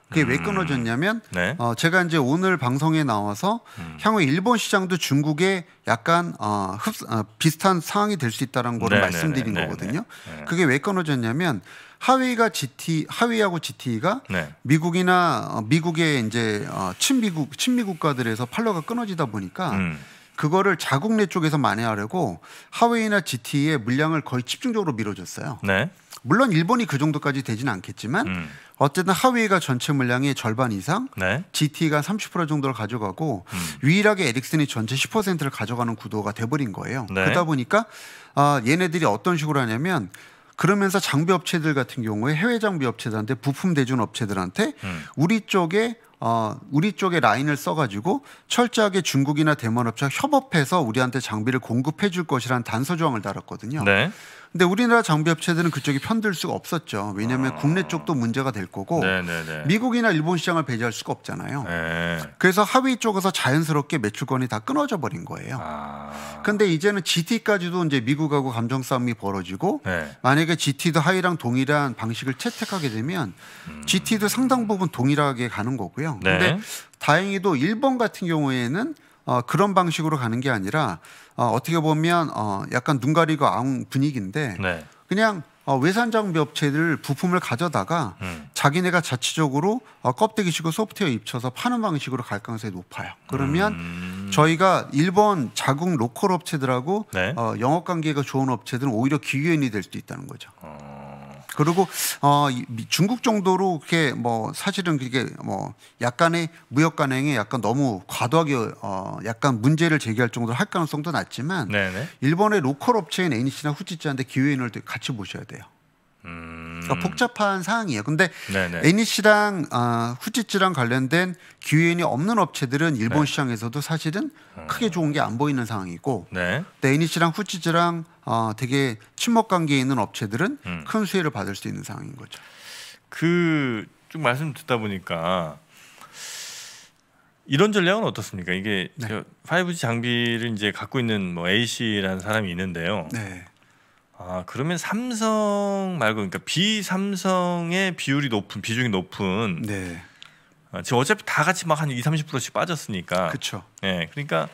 Speaker 2: 그게 음. 왜 끊어졌냐면 네. 어, 제가 이제 오늘 방송에 나와서 음. 향후 일본 시장도 중국에 약간 어, 흡, 어, 비슷한 상황이 될 수 있다는 걸 네, 네, 네, 말씀드린 거거든요. 그게 왜 끊어졌냐면 하웨이가 GT 하웨이하고 GT가 미국이나 어, 미국의 이제 어, 친미국 친미 국가들에서 판로가 끊어지다 보니까 음. 그거를 자국 내 쪽에서 만회하려고 하웨이나 g t 에 물량을 거의 집중적으로 밀어줬어요. 네. 물론 일본이 그 정도까지 되진 않겠지만 음. 어쨌든 하웨이가 전체 물량의 절반 이상, 네. GT가 30% 정도를 가져가고 음. 유일하게 에릭슨이 전체 10%를 가져가는 구도가 돼버린 거예요. 네. 그러다 보니까 아, 얘네들이 어떤 식으로 하냐면 그러면서 장비 업체들 같은 경우에 해외 장비 업체들한테 부품 대준 업체들한테 음. 우리 쪽에 어, 우리 쪽에 라인을 써가지고 철저하게 중국이나 대만 업체와 협업해서 우리한테 장비를 공급해 줄 것이란 단서 조항을 달았거든요. 네. 근데 우리나라 장비 업체들은 그쪽이 편들 수가 없었죠. 왜냐하면 어... 아. 국내 쪽도 문제가 될 거고
Speaker 3: 네네네.
Speaker 2: 미국이나 일본 시장을 배제할 수가 없잖아요. 네. 그래서 하위 쪽에서 자연스럽게 매출권이 다 끊어져 버린 거예요. 아... 근데 이제는 GT까지도 이제 미국하고 감정 싸움이 벌어지고 네. 만약에 GT도 하위랑 동일한 방식을 채택하게 되면 음... GT도 상당 부분 동일하게 가는 거고요. 네. 근데 다행히도 일본 같은 경우에는 어, 그런 방식으로 가는 게 아니라 어, 어떻게 보면 어, 약간 눈 가리고 아웅 분위기인데 네. 그냥 어, 외산장비 업체들 부품을 가져다가 음. 자기네가 자체적으로 어, 껍데기식으로 소프트웨어 입혀서 파는 방식으로 갈 가능성이 높아요. 그러면 음. 저희가 일본 자국 로컬 업체들하고 네. 어, 영업 관계가 좋은 업체들은 오히려 기회인이 될 수도 있다는 거죠. 어. 그리고 어, 중국 정도로 그게 뭐 사실은 그게 뭐 약간의 무역 간행이 약간 너무 과도하게 어, 약간 문제를 제기할 정도로 할 가능성도 낮지만 네네. 일본의 로컬 업체인 애니시나 후지자한테 기회인을 같이 모셔야 돼요. 음. 그러니까 복잡한 상황이에요 근데 애니 씨랑 아, 후지쯔랑 관련된 기회인이 없는 업체들은 일본 네. 시장에서도 사실은 어. 크게 좋은 게 안 보이는 상황이고, 네. 근데 애니 씨랑 후지쯔랑 어, 되게 친목 관계에 있는 업체들은 음. 큰 수혜를 받을 수 있는 상황인 거죠. 그좀 말씀 듣다
Speaker 1: 보니까 이런 전략은 어떻습니까? 이게 네. 5G 장비를 이제 갖고 있는 뭐 A 씨라는 사람이 있는데요. 네. 아, 그러면 삼성 말고 그러니까 비삼성의 비율이 높은 비중이 높은 네. 아, 지금 어차피 다 같이 막 한 2, 30%씩 빠졌으니까. 그렇죠. 예. 그러니까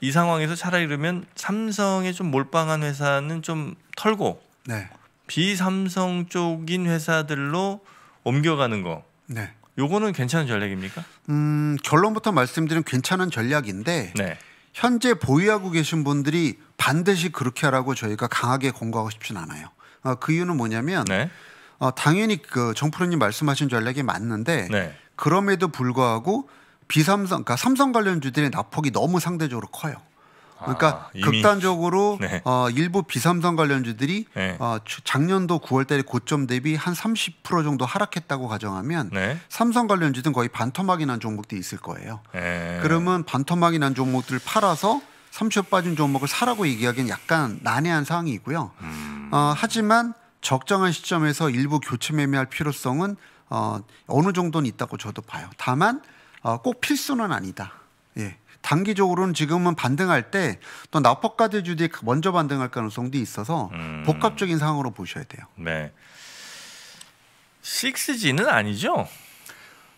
Speaker 1: 이 상황에서 차라리 그러면 삼성에 좀 몰빵한 회사는 좀 털고 네. 비삼성 쪽인 회사들로 옮겨가는 거.
Speaker 2: 네. 요거는 괜찮은 전략입니까? 음, 결론부터 말씀드리면 괜찮은 전략인데 네. 현재 보유하고 계신 분들이 반드시 그렇게 하라고 저희가 강하게 권고하고 싶진 않아요. 어, 그 이유는 뭐냐면 네. 어, 당연히 그 정프로님 말씀하신 전략이 맞는데 네. 그럼에도 불구하고 비삼성, 그러니까 삼성 관련주들의 낙폭이 너무 상대적으로 커요. 그러니까 아, 극단적으로 [laughs] 네. 어, 일부 비삼성 관련주들이 네. 어, 작년도 9월달에 고점 대비 한 30% 정도 하락했다고 가정하면 네. 삼성 관련주들은 거의 반토막이 난 종목들이 있을 거예요. 네. 그러면 반토막이 난 종목들을 팔아서 삼초 빠진 종목을 사라고 얘기하기엔 약간 난해한 상황이고요. 음. 어, 하지만 적정한 시점에서 일부 교체 매매할 필요성은 어, 어느 정도는 있다고 저도 봐요. 다만 어, 꼭 필수는 아니다. 예. 단기적으로는 지금은 반등할 때 또 나퍼가드 주디 먼저 반등할 가능성도 있어서 음. 복합적인 상황으로 보셔야 돼요. 네. 6G는 아니죠?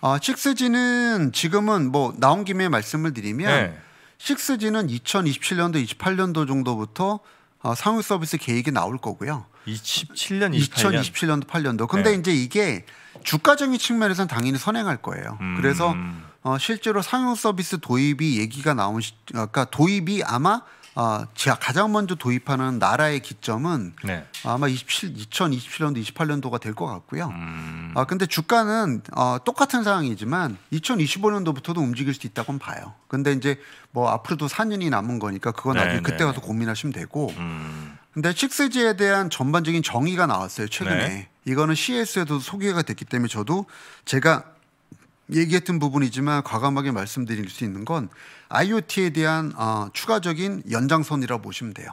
Speaker 2: 어, 아, 6G는 지금은 뭐 나온 김에 말씀을 드리면 네. 6G는 2027년도, 28년도 정도부터 어, 상용 서비스 계획이 나올 거고요. 27년, 28년. 2027년도, 8년도. 근데 네. 이제 이게 주가정의 측면에서는 당연히 선행할 거예요. 음. 그래서 어, 실제로 상용 서비스 도입이 얘기가 나온 시, 아까 도입이 아마 아, 제 가장 가 먼저 도입하는 나라의 기점은 네. 아마 27, 2027년도, 28년도가 될 것 같고요. 음. 아, 근데 주가는 어, 똑같은 상황이지만 2025년도부터도 움직일 수있다고 봐요. 근데 이제 뭐 앞으로도 4년이 남은 거니까 그건 네, 나중에 네, 그때 가서 네. 고민하시면 되고. 음. 근데 6G에 대한 전반적인 정의가 나왔어요, 최근에. 네. 이거는 CS에도 소개가 됐기 때문에 저도 제가 얘기했던 부분이지만 과감하게 말씀드릴 수 있는 건 IoT에 대한 어, 추가적인 연장선이라고 보시면 돼요.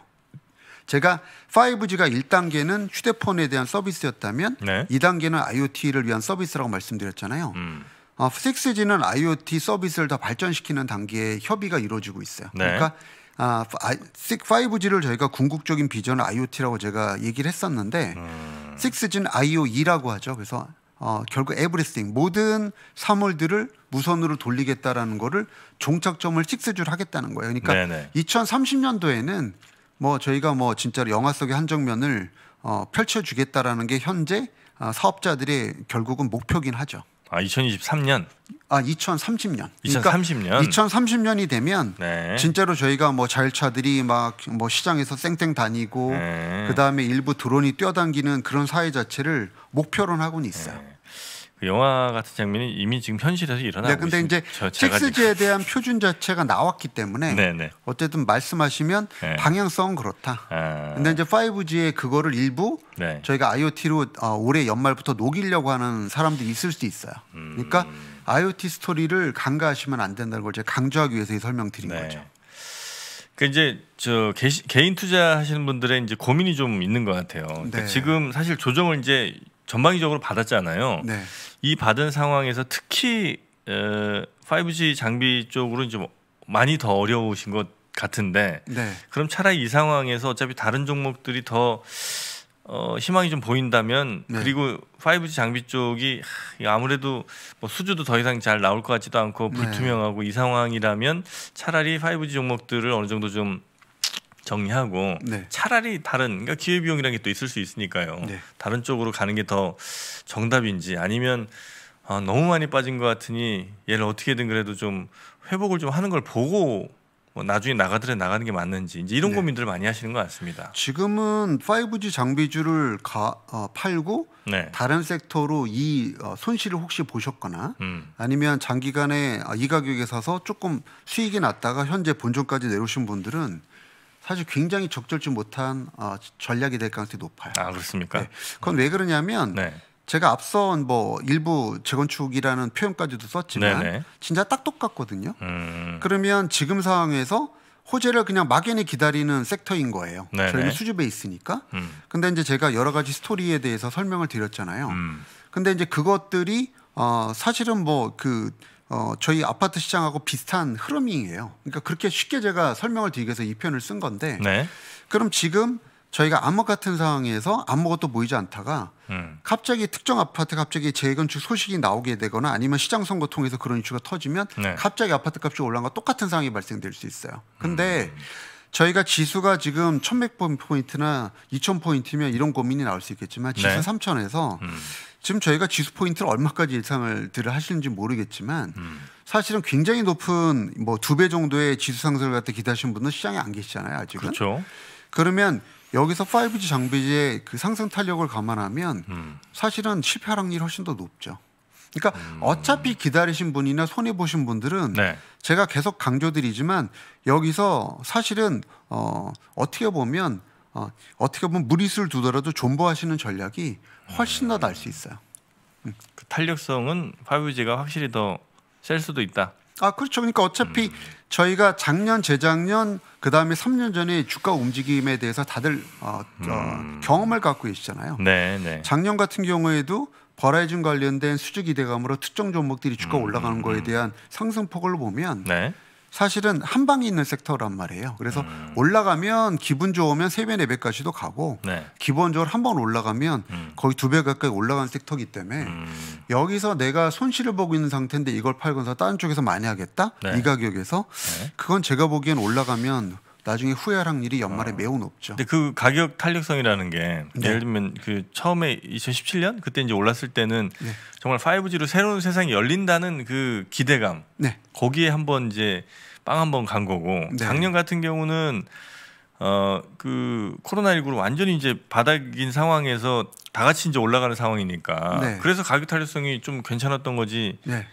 Speaker 2: 제가 5G가 1단계는 휴대폰에 대한 서비스였다면 네. 2단계는 IoT를 위한 서비스라고 말씀드렸잖아요. 음. 어, 6G는 IoT 서비스를 더 발전시키는 단계에 협의가 이루어지고 있어요. 네. 그러니까 아, 5G를 저희가 궁극적인 비전을 IoT라고 제가 얘기를 했었는데 음. 6G는 IoE라고 하죠. 그래서 어, 결국 에브리스팅 모든 사물들을 무선으로 돌리겠다라는 거를 종착점을 식스줄 하겠다는 거예요. 그러니까 네네. 2030년도에는 뭐 저희가 뭐 진짜로 영화 속의 한 장면을 어, 펼쳐주겠다라는 게 현재 어, 사업자들의 결국은 목표긴 하죠. 아, 2023년. 아, 2030년. 2030년. 그러니까 2030년이 되면 네. 진짜로 저희가 뭐 자율차들이 막 뭐 시장에서 쌩쌩 다니고 네. 그다음에 일부 드론이 뛰어당기는 그런 사회 자체를 목표로는 하고는 있어요. 네.
Speaker 1: 그 영화 같은 장면이 이미 지금 현실에서 일어나고 네, 근데 있습니다. 이제 섹스지에
Speaker 2: 대한 표준 자체가 나왔기 때문에 네네. 네. 어쨌든 말씀하시면 네. 방향성 그렇다. 아. 근데 이제 5G의 그거를 일부 네. 저희가 IoT로 어, 올해 연말부터 녹이려고 하는 사람들이 있을 수도 있어요. 음. 그러니까 IoT 스토리를 간과하시면 안 된다는 걸 제가 강조하기 위해서 설명드린 네. 거죠. 그
Speaker 1: 이제 저 개시, 개인 투자하시는 분들의 이제 고민이 좀 있는 것 같아요. 그러니까 네. 지금 사실 조정을 이제 전방위적으로 받았잖아요. 네. 이 받은 상황에서 특히 에, 5G 장비 쪽으로 이좀 뭐 많이 더 어려우신 것 같은데 네. 그럼 차라리 이 상황에서 어차피 다른 종목들이 더 어, 희망이 좀 보인다면 네. 그리고 5G 장비 쪽이 아무래도 뭐 수주도 더 이상 잘 나올 것 같지도 않고 네. 불투명하고 네. 이 상황이라면 차라리 5G 종목들을 어느 정도 좀 정리하고 네. 차라리 다른 그러니까 기회비용이라는 게 또 있을 수 있으니까요. 네. 다른 쪽으로 가는 게 더 정답인지 아니면 아, 너무 많이 빠진 것 같으니 얘를 어떻게든 그래도 좀 회복을 좀 하는 걸 보고 뭐 나중에 나가더래 나가는 게 맞는지 이제 이런 네. 고민들을 많이 하시는 것 같습니다.
Speaker 2: 지금은 5G 장비주를 가, 어, 팔고 네. 다른 섹터로 이 어, 손실을 혹시 보셨거나 음. 아니면 장기간에 아, 이 가격에 사서 조금 수익이 났다가 현재 본전까지 내려오신 분들은 사실 굉장히 적절치 못한 어, 전략이 될 가능성이 높아요. 아 그렇습니까? 네. 그건 왜 그러냐면 네. 제가 앞서뭐 일부 재건축이라는 표현까지도 썼지만 네네. 진짜 딱 똑같거든요. 음... 그러면 지금 상황에서 호재를 그냥 막연히 기다리는 섹터인 거예요. 네네. 저희는 수주에 있으니까. 음. 근데 이제 제가 여러 가지 스토리에 대해서 설명을 드렸잖아요. 음. 근데 이제 그것들이 어 사실은 뭐그 어, 저희 아파트 시장하고 비슷한 흐름이에요. 그러니까 그렇게 쉽게 제가 설명을 드리기 위해서 이편을쓴 건데 네. 그럼 지금 저희가 암흑 같은 상황에서 아무것도 보이지 않다가 음. 갑자기 특정 아파트 갑자기 재건축 소식이 나오게 되거나 아니면 시장 선거 통해서 그런 이슈가 터지면 네. 갑자기 아파트 값이 올라간과 똑같은 상황이 발생될 수 있어요. 근데 음. 저희가 지수가 지금 천백 포인트나 이천 포인트면 이런 고민이 나올 수 있겠지만 지수 네. 삼천에서 음. 지금 저희가 지수 포인트를 얼마까지 예상을 들을 하시는지 모르겠지만 음. 사실은 굉장히 높은 뭐 두 배 정도의 지수 상승을 갖다 기대하시는 분은 시장에 안 계시잖아요 아직은. 그렇죠. 그러면 여기서 5G 장비의 그 상승 탄력을 감안하면 음. 사실은 실패할 확률이 훨씬 더 높죠. 그러니까 음. 어차피 기다리신 분이나 손해 보신 분들은 네. 제가 계속 강조드리지만 여기서 사실은 어 어떻게 보면 어, 어떻게 보면 무리수를 두더라도 존버하시는 전략이 훨씬 더 날 수 있어요.
Speaker 1: 음. 그 탄력성은 화유가 확실히 더 셀 수도 있다.
Speaker 2: 아 그렇죠. 그러니까 어차피 음. 저희가 작년, 재작년 그 다음에 3년 전에 주가 움직임에 대해서 다들 어, 음. 어, 경험을 갖고 계시잖아요. 네, 네. 작년 같은 경우에도 버라이즌 관련된 수주 기대감으로 특정 종목들이 주가 음, 올라가는 거에 음, 대한 상승폭을 보면 네. 사실은 한 방이 있는 섹터란 말이에요. 그래서 음. 올라가면 기분 좋으면 세 배 네 배까지도 가고 네. 기본적으로 한 번 올라가면 음. 거의 두 배 가까이 올라간 섹터이기 때문에 음. 여기서 내가 손실을 보고 있는 상태인데 이걸 팔고서 다른 쪽에서 많이 하겠다? 네. 이 가격에서? 네. 그건 제가 보기엔 올라가면 나중에 후회할 확률이 연말에 어. 매우 높죠. 근데
Speaker 1: 그 가격 탄력성이라는 게 네. 예를 들면 그 처음에 2017년 그때 이제 올랐을 때는 네. 정말 5G로 새로운 세상이 열린다는 그 기대감. 네. 거기에 한번 이제 빵 한번 간 거고 네. 작년 같은 경우는 어 그 코로나19로 완전히 이제 바닥인 상황에서 다 같이 이제 올라가는 상황이니까 네. 그래서 가격 탄력성이 좀 괜찮았던 거지. 네.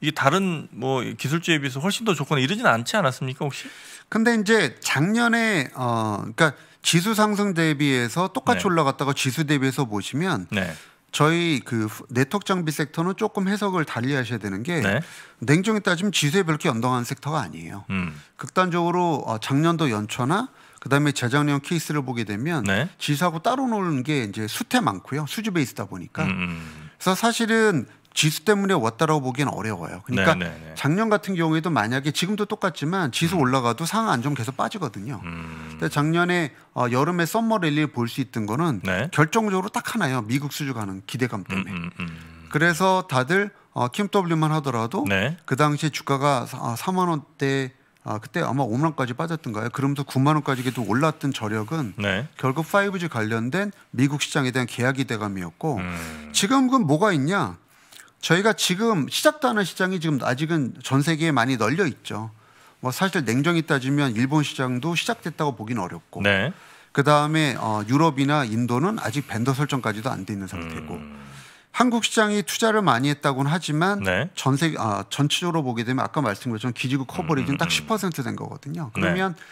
Speaker 1: 이게 다른 뭐 기술주에 비해서
Speaker 2: 훨씬 더 좋거나 이러진 않지 않았습니까 혹시? 근데 이제 작년에 어 그러니까 지수 상승 대비해서 똑같이 네. 올라갔다가 지수 대비해서 보시면 네. 저희 그 네트워크 장비 섹터는 조금 해석을 달리 하셔야 되는 게 네. 냉정히 따지면 지수에 별게 연동하는 섹터가 아니에요. 음. 극단적으로 어, 작년도 연초나 그다음에 재작년 케이스를 보게 되면 네. 지수하고 따로 놓는게 이제 수태 많고요. 수주 베이스다 보니까. 음. 음, 음. 그래서 사실은 지수 때문에 왔다라고 보기엔 어려워요. 그러니까 네네네. 네, 네. 작년 같은 경우에도 만약에 지금도 똑같지만 지수 음. 올라가도 상황 안 좋으면 계속 빠지거든요. 음. 근데 작년에 어, 여름에 썸머 랠리를 볼 수 있던 거는 네. 결정적으로 딱 하나예요. 미국 수주가는 기대감 음, 때문에. 음, 음, 그래서 다들 어, 킴W만 하더라도 네. 그 당시에 주가가 어, 3만 원대 아 그때 아마 5만 원까지 빠졌던가요? 그러면서 9만 원까지 계속 올랐던 저력은 네. 결국 5G 관련된 미국 시장에 대한 계약 기대감이었고 지금 그 뭐가 있냐? 저희가 지금 시작도 안는 시장이 지금 아직은 전 세계에 많이 널려 있죠. 뭐 사실 냉정히 따지면 일본 시장도 시작됐다고 보기는 어렵고 네. 그 다음에 어, 유럽이나 인도는 아직 밴더 설정까지도 안 돼 있는 상태고 음. 한국 시장이 투자를 많이 했다고는 하지만 네. 전 세계 아, 전체적으로 보게 되면 아까 말씀드린 것 기지국 커버리지는 음. 딱10%된 음, 음. 거거든요. 네. 그러면 네.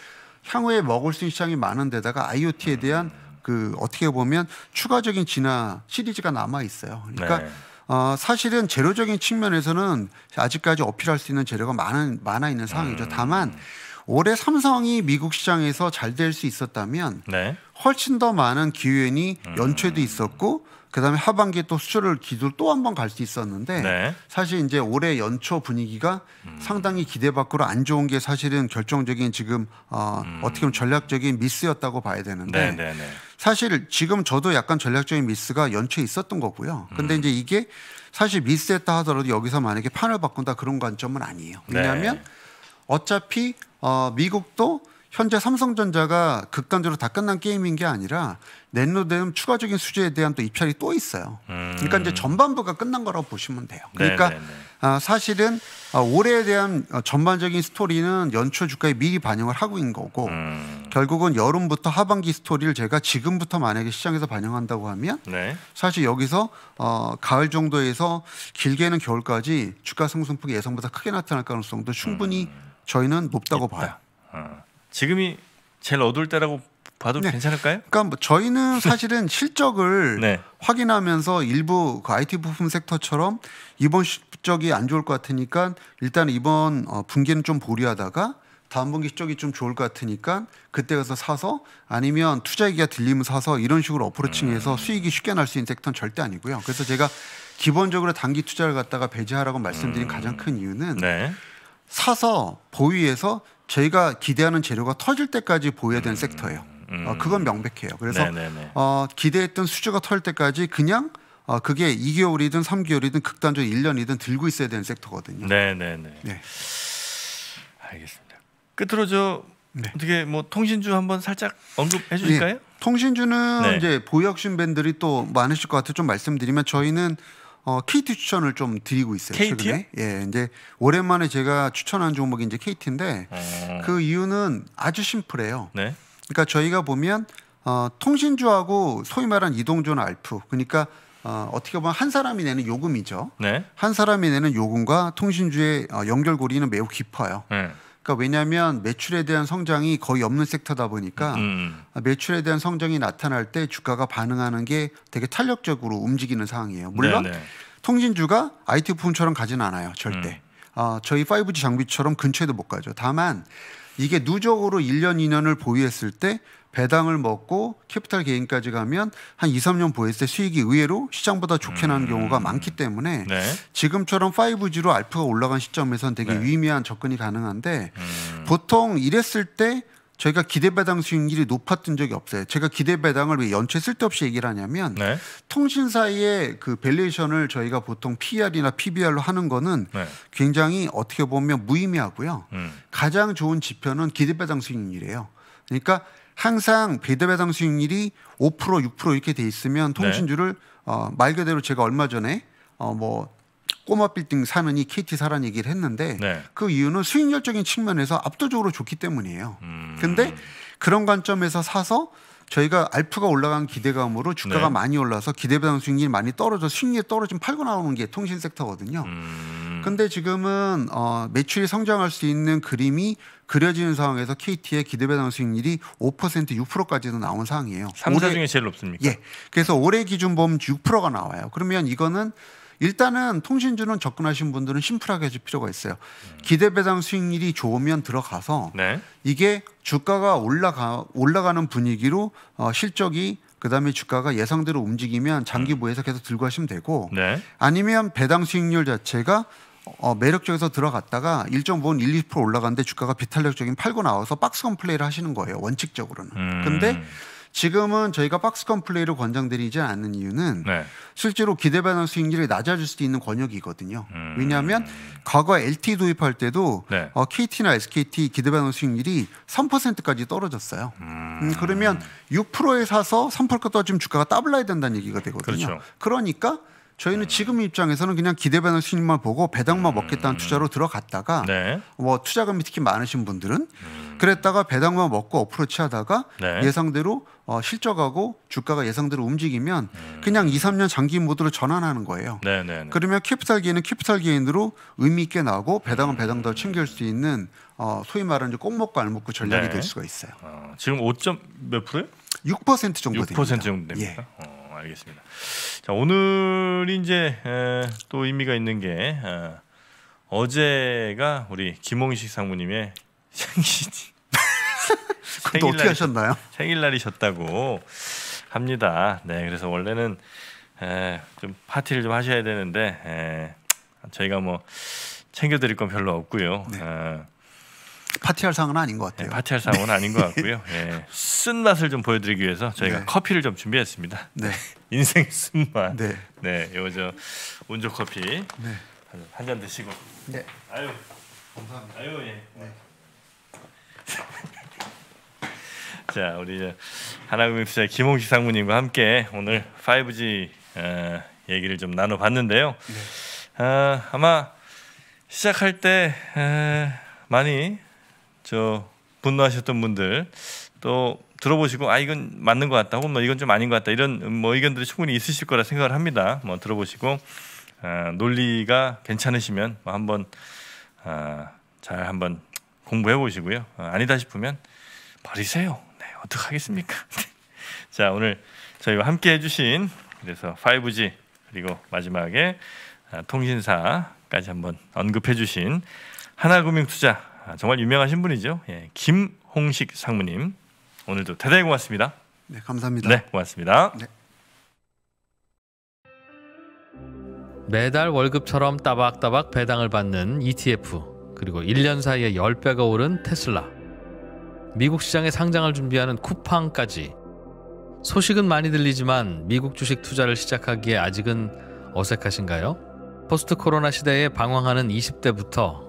Speaker 2: 향후에 먹을 수 있는 시장이 많은데다가 IoT에 음. 대한 그 어떻게 보면 추가적인 진화 시리즈가 남아 있어요. 그러니까. 네. 어, 사실은 재료적인 측면에서는 아직까지 어필할 수 있는 재료가 많은, 많아 있는 상황이죠. 음. 다만 올해 삼성이 미국 시장에서 잘 될 수 있었다면 네. 훨씬 더 많은 기회니 음. 연체에도 있었고 그다음에 하반기에 또 수출을 기술 또한 번 갈 수 있었는데 네. 사실 이제 올해 연초 분위기가 음. 상당히 기대 밖으로 안 좋은 게 사실은 결정적인 지금 어, 음. 어떻게 보면 전략적인 미스였다고 봐야 되는데 네, 네, 네. 사실 지금 저도 약간 전략적인 미스가 연초에 있었던 거고요. 근데 음. 이제 이게 사실 미스했다 하더라도 여기서 만약에 판을 바꾼다 그런 관점은 아니에요. 네. 왜냐하면 네. 어차피 어, 미국도 현재 삼성전자가 극단적으로 다 끝난 게임인 게 아니라 넷노댐 추가적인 수주에 대한 또 입찰이 또 있어요. 음. 그러니까 이제 음. 전반부가 끝난 거라고 보시면 돼요. 네, 그러니까 네네네. 네. 아, 사실은 어, 올해에 대한 어, 전반적인 스토리는 연초 주가에 미리 반영을 하고 있는 거고 음. 결국은 여름부터 하반기 스토리를 제가 지금부터 만약에 시장에서 반영한다고 하면 네. 사실 여기서 어, 가을 정도에서 길게는 겨울까지 주가 상승폭이 예상보다 크게 나타날 가능성도 충분히 음. 저희는 높다고 있다. 봐요. 어. 지금이 제일 어두울 때라고 봐도 네. 괜찮을까요? 그러니까 뭐 저희는 [laughs] 사실은 실적을 네. 확인하면서 일부 그 IT 부품 섹터처럼 이번 시, 실적이 안 좋을 것 같으니까 일단 이번 어, 분기는 좀 보류하다가 다음 분기 실적이 좀 좋을 것 같으니까 그때 가서 사서 아니면 투자 얘기가 들리면 사서 이런 식으로 어프로칭해서 음. 수익이 쉽게 날 수 있는 섹터는 절대 아니고요. 그래서 제가 기본적으로 단기 투자를 갖다가 배제하라고 말씀드린 음. 가장 큰 이유는 네. 사서 보유해서 저희가 기대하는 재료가 터질 때까지 보유해야 되는 음. 섹터예요. 음. 어, 그건 명백해요. 그래서 네, 네, 네. 어, 기대했던 수주가 터질 때까지 그냥 아, 그게 2개월이든 3개월이든 극단적으로 1년이든 들고 있어야 되는 섹터거든요. 네, 네, 네. 네. 알겠습니다. 끝으로 저 네. 어떻게 뭐 통신주 한번 살짝 언급해 주실까요? 네. 통신주는 네. 이제 보유학신 밴들이 또 많으실 것같아좀 말씀드리면 저희는 어, KT 추천을 좀 드리고 있어요. KT요? 최근에. 예, 이제 오랜만에 제가 추천한 종목이 이제 KT인데 음. 그 이유는 아주 심플해요. 네. 그러니까 저희가 보면 어, 통신주하고 소위 말한 이동전 알프 그러니까 어, 어떻게 보면 한 사람이 내는 요금이죠. 네. 한 사람이 내는 요금과 통신주의 어, 연결고리는 매우 깊어요. 네. 그러니까 왜냐하면 매출에 대한 성장이 거의 없는 섹터다 보니까 음. 음. 매출에 대한 성장이 나타날 때 주가가 반응하는 게 되게 탄력적으로 움직이는 상황이에요. 물론 네네. 네. 통신주가 IT 부품처럼 가지는 않아요. 절대. 음. 어, 저희 5G 장비처럼 근처에도 못 가죠. 다만 이게 누적으로 1년, 2년을 보유했을 때 배당을 먹고 캐피탈 개인까지 가면 한 2, 3년 보였을 때 수익이 의외로 시장보다 좋게 나는 음. 경우가 많기 때문에 네. 지금처럼 5G로 알프가 올라간 시점에선 되게 네. 유의미한 접근이 가능한데 음. 보통 이랬을 때 저희가 기대 배당 수익률이 높았던 적이 없어요. 제가 기대 배당을 왜 연체 쓸데없이 얘기를 하냐면 네. 통신사의 그 밸리에이션을 저희가 보통 PR이나 PBR로 하는 거는 네. 굉장히 어떻게 보면 무의미하고요. 음. 가장 좋은 지표는 기대 배당 수익률이에요. 그러니까 항상 배대배 당수익률이 5% 6% 이렇게 돼 있으면 네. 통신주를 네. 어, 말 그대로 제가 얼마 전에 어, 뭐 꼬마 빌딩 사느니 KT 사라는 얘기를 했는데 네. 그 이유는 수익률적인 측면에서 압도적으로 좋기 때문이에요. 음. 근데 그런 관점에서 사서 저희가 알프가 올라간 기대감으로 주가가 네. 많이 올라서 기대배당 수익률이 많이 떨어져 수익률이 떨어지면 팔고 나오는 게 통신 섹터거든요. 음. 근데 지금은 어, 매출이 성장할 수 있는 그림이 그려지는 상황에서 KT의 기대배당 수익률이 5% 6%까지도 나온 상황이에요. 3사 중에 제일 높습니까? 예. 그래서 올해 기준 보면 6%가 나와요. 그러면 이거는 일단은 통신주는 접근하신 분들은 심플하게 해줄 필요가 있어요. 음. 기대배당 수익률이 좋으면 들어가서 네. 이게 주가가 올라가 올라가는 분위기로 어, 실적이 그다음에 주가가 예상대로 움직이면 장기 보유에서 계속 들고 하시면 되고 네. 아니면 배당 수익률 자체가 어, 매력적에서 들어갔다가 일정 부분 1, 20% 올라갔는데 주가가 비탄력적인 팔고 나와서 박스건 플레이를 하시는 거예요. 원칙적으로는. 음. 근데 지금은 저희가 박스건 플레이를 권장드리지 않는 이유는 네. 실제로 기대 반응 수익률이 낮아질 수도 있는 권역이거든요. 음. 왜냐하면 과거 LT 도입할 때도 네. 어, KT나 SKT 기대 반응 수익률이 3%까지 떨어졌어요. 음. 음, 그러면 6%에 사서 3%까지 떨어지면 주가가 더블 라야 된다는 얘기가 되거든요. 그렇죠. 그러니까 저희는 지금 입장에서는 그냥 기대받는 수익만 보고 배당만 음. 먹겠다는 투자로 들어갔다가 네. 뭐 투자금이 특히 많으신 분들은 그랬다가 배당만 먹고 어프로치 하다가 네. 예상대로 어, 실적하고 주가가 예상대로 움직이면 음. 그냥 2, 3년 장기 모드로 전환하는 거예요. 네네네. 네, 네. 그러면 캐피탈 게인은 캐피탈 게인으로 의미 있게 나고 배당은 음. 배당 도 챙길 수 있는 어, 소위 말하는 꼭 먹고 안 먹고 전략이 네. 될 수가 있어요.
Speaker 1: 어, 지금 5점
Speaker 2: 몇 프로요? 예6% 정도 6% 됩니다. 정도 됩니까? 예.
Speaker 1: 어. 알겠습니다. 자, 오늘이 이제 에, 또 의미가 있는 게 에, 어제가 우리 김홍식 상무님의 [laughs] 생일.
Speaker 2: 또 어떻게 하셨나요?
Speaker 1: 생일날이셨다고 합니다. 네, 그래서 원래는 에, 좀 파티를 좀 하셔야 되는데 에, 저희가 뭐 챙겨드릴 건 별로 없고요. 네. 에, 어,
Speaker 2: 파티할 상은 아닌 것 같아요. 네, 파티할 상은 아닌 것 같고요.
Speaker 1: 네. 쓴 맛을 좀 보여드리기 위해서 저희가 네. 커피를 좀 준비했습니다. 네. [laughs] 인생 쓴 맛. 네. 네, 이거 저 온조 커피 네. 한잔 드시고. 네. 아유, 감사합니다. 아유 예. 네. [laughs] 자, 우리 하나금융 투자 김홍식 상무님과 함께 오늘 5G 어, 얘기를 좀 나눠봤는데요. 네. 어, 아마 시작할 때 어, 많이 저 분노하셨던 분들 또 들어보시고 아 이건 맞는 것 같다 혹은 뭐 이건 좀 아닌 것 같다 이런 음, 뭐 의견들이 충분히 있으실 거라 생각을 합니다. 뭐 들어보시고 아, 논리가 괜찮으시면 뭐 한번 아, 잘 한번 공부해 보시고요. 아, 니다 싶으면 버리세요. 네, 어떡하겠습니까? [laughs] 자 오늘 저희와 함께 해주신 그래서 5G 그리고 마지막에 아, 통신사까지 한번 언급해 주신 하나금융투자 아, 정말 유명하신 분이죠. 예, 김홍식 상무님 오늘도 대단히 고맙습니다. 네, 감사합니다. 네, 고맙습니다. 네.
Speaker 5: 매달 월급처럼 따박따박 배당을 받는 ETF 그리고 1년 사이에 10배가 오른 테슬라 미국 시장에 상장을 준비하는 쿠팡까지 소식은 많이 들리지만 미국 주식 투자를 시작하기에 아직은 어색하신가요? 포스트 코로나 시대에 방황하는 20대부터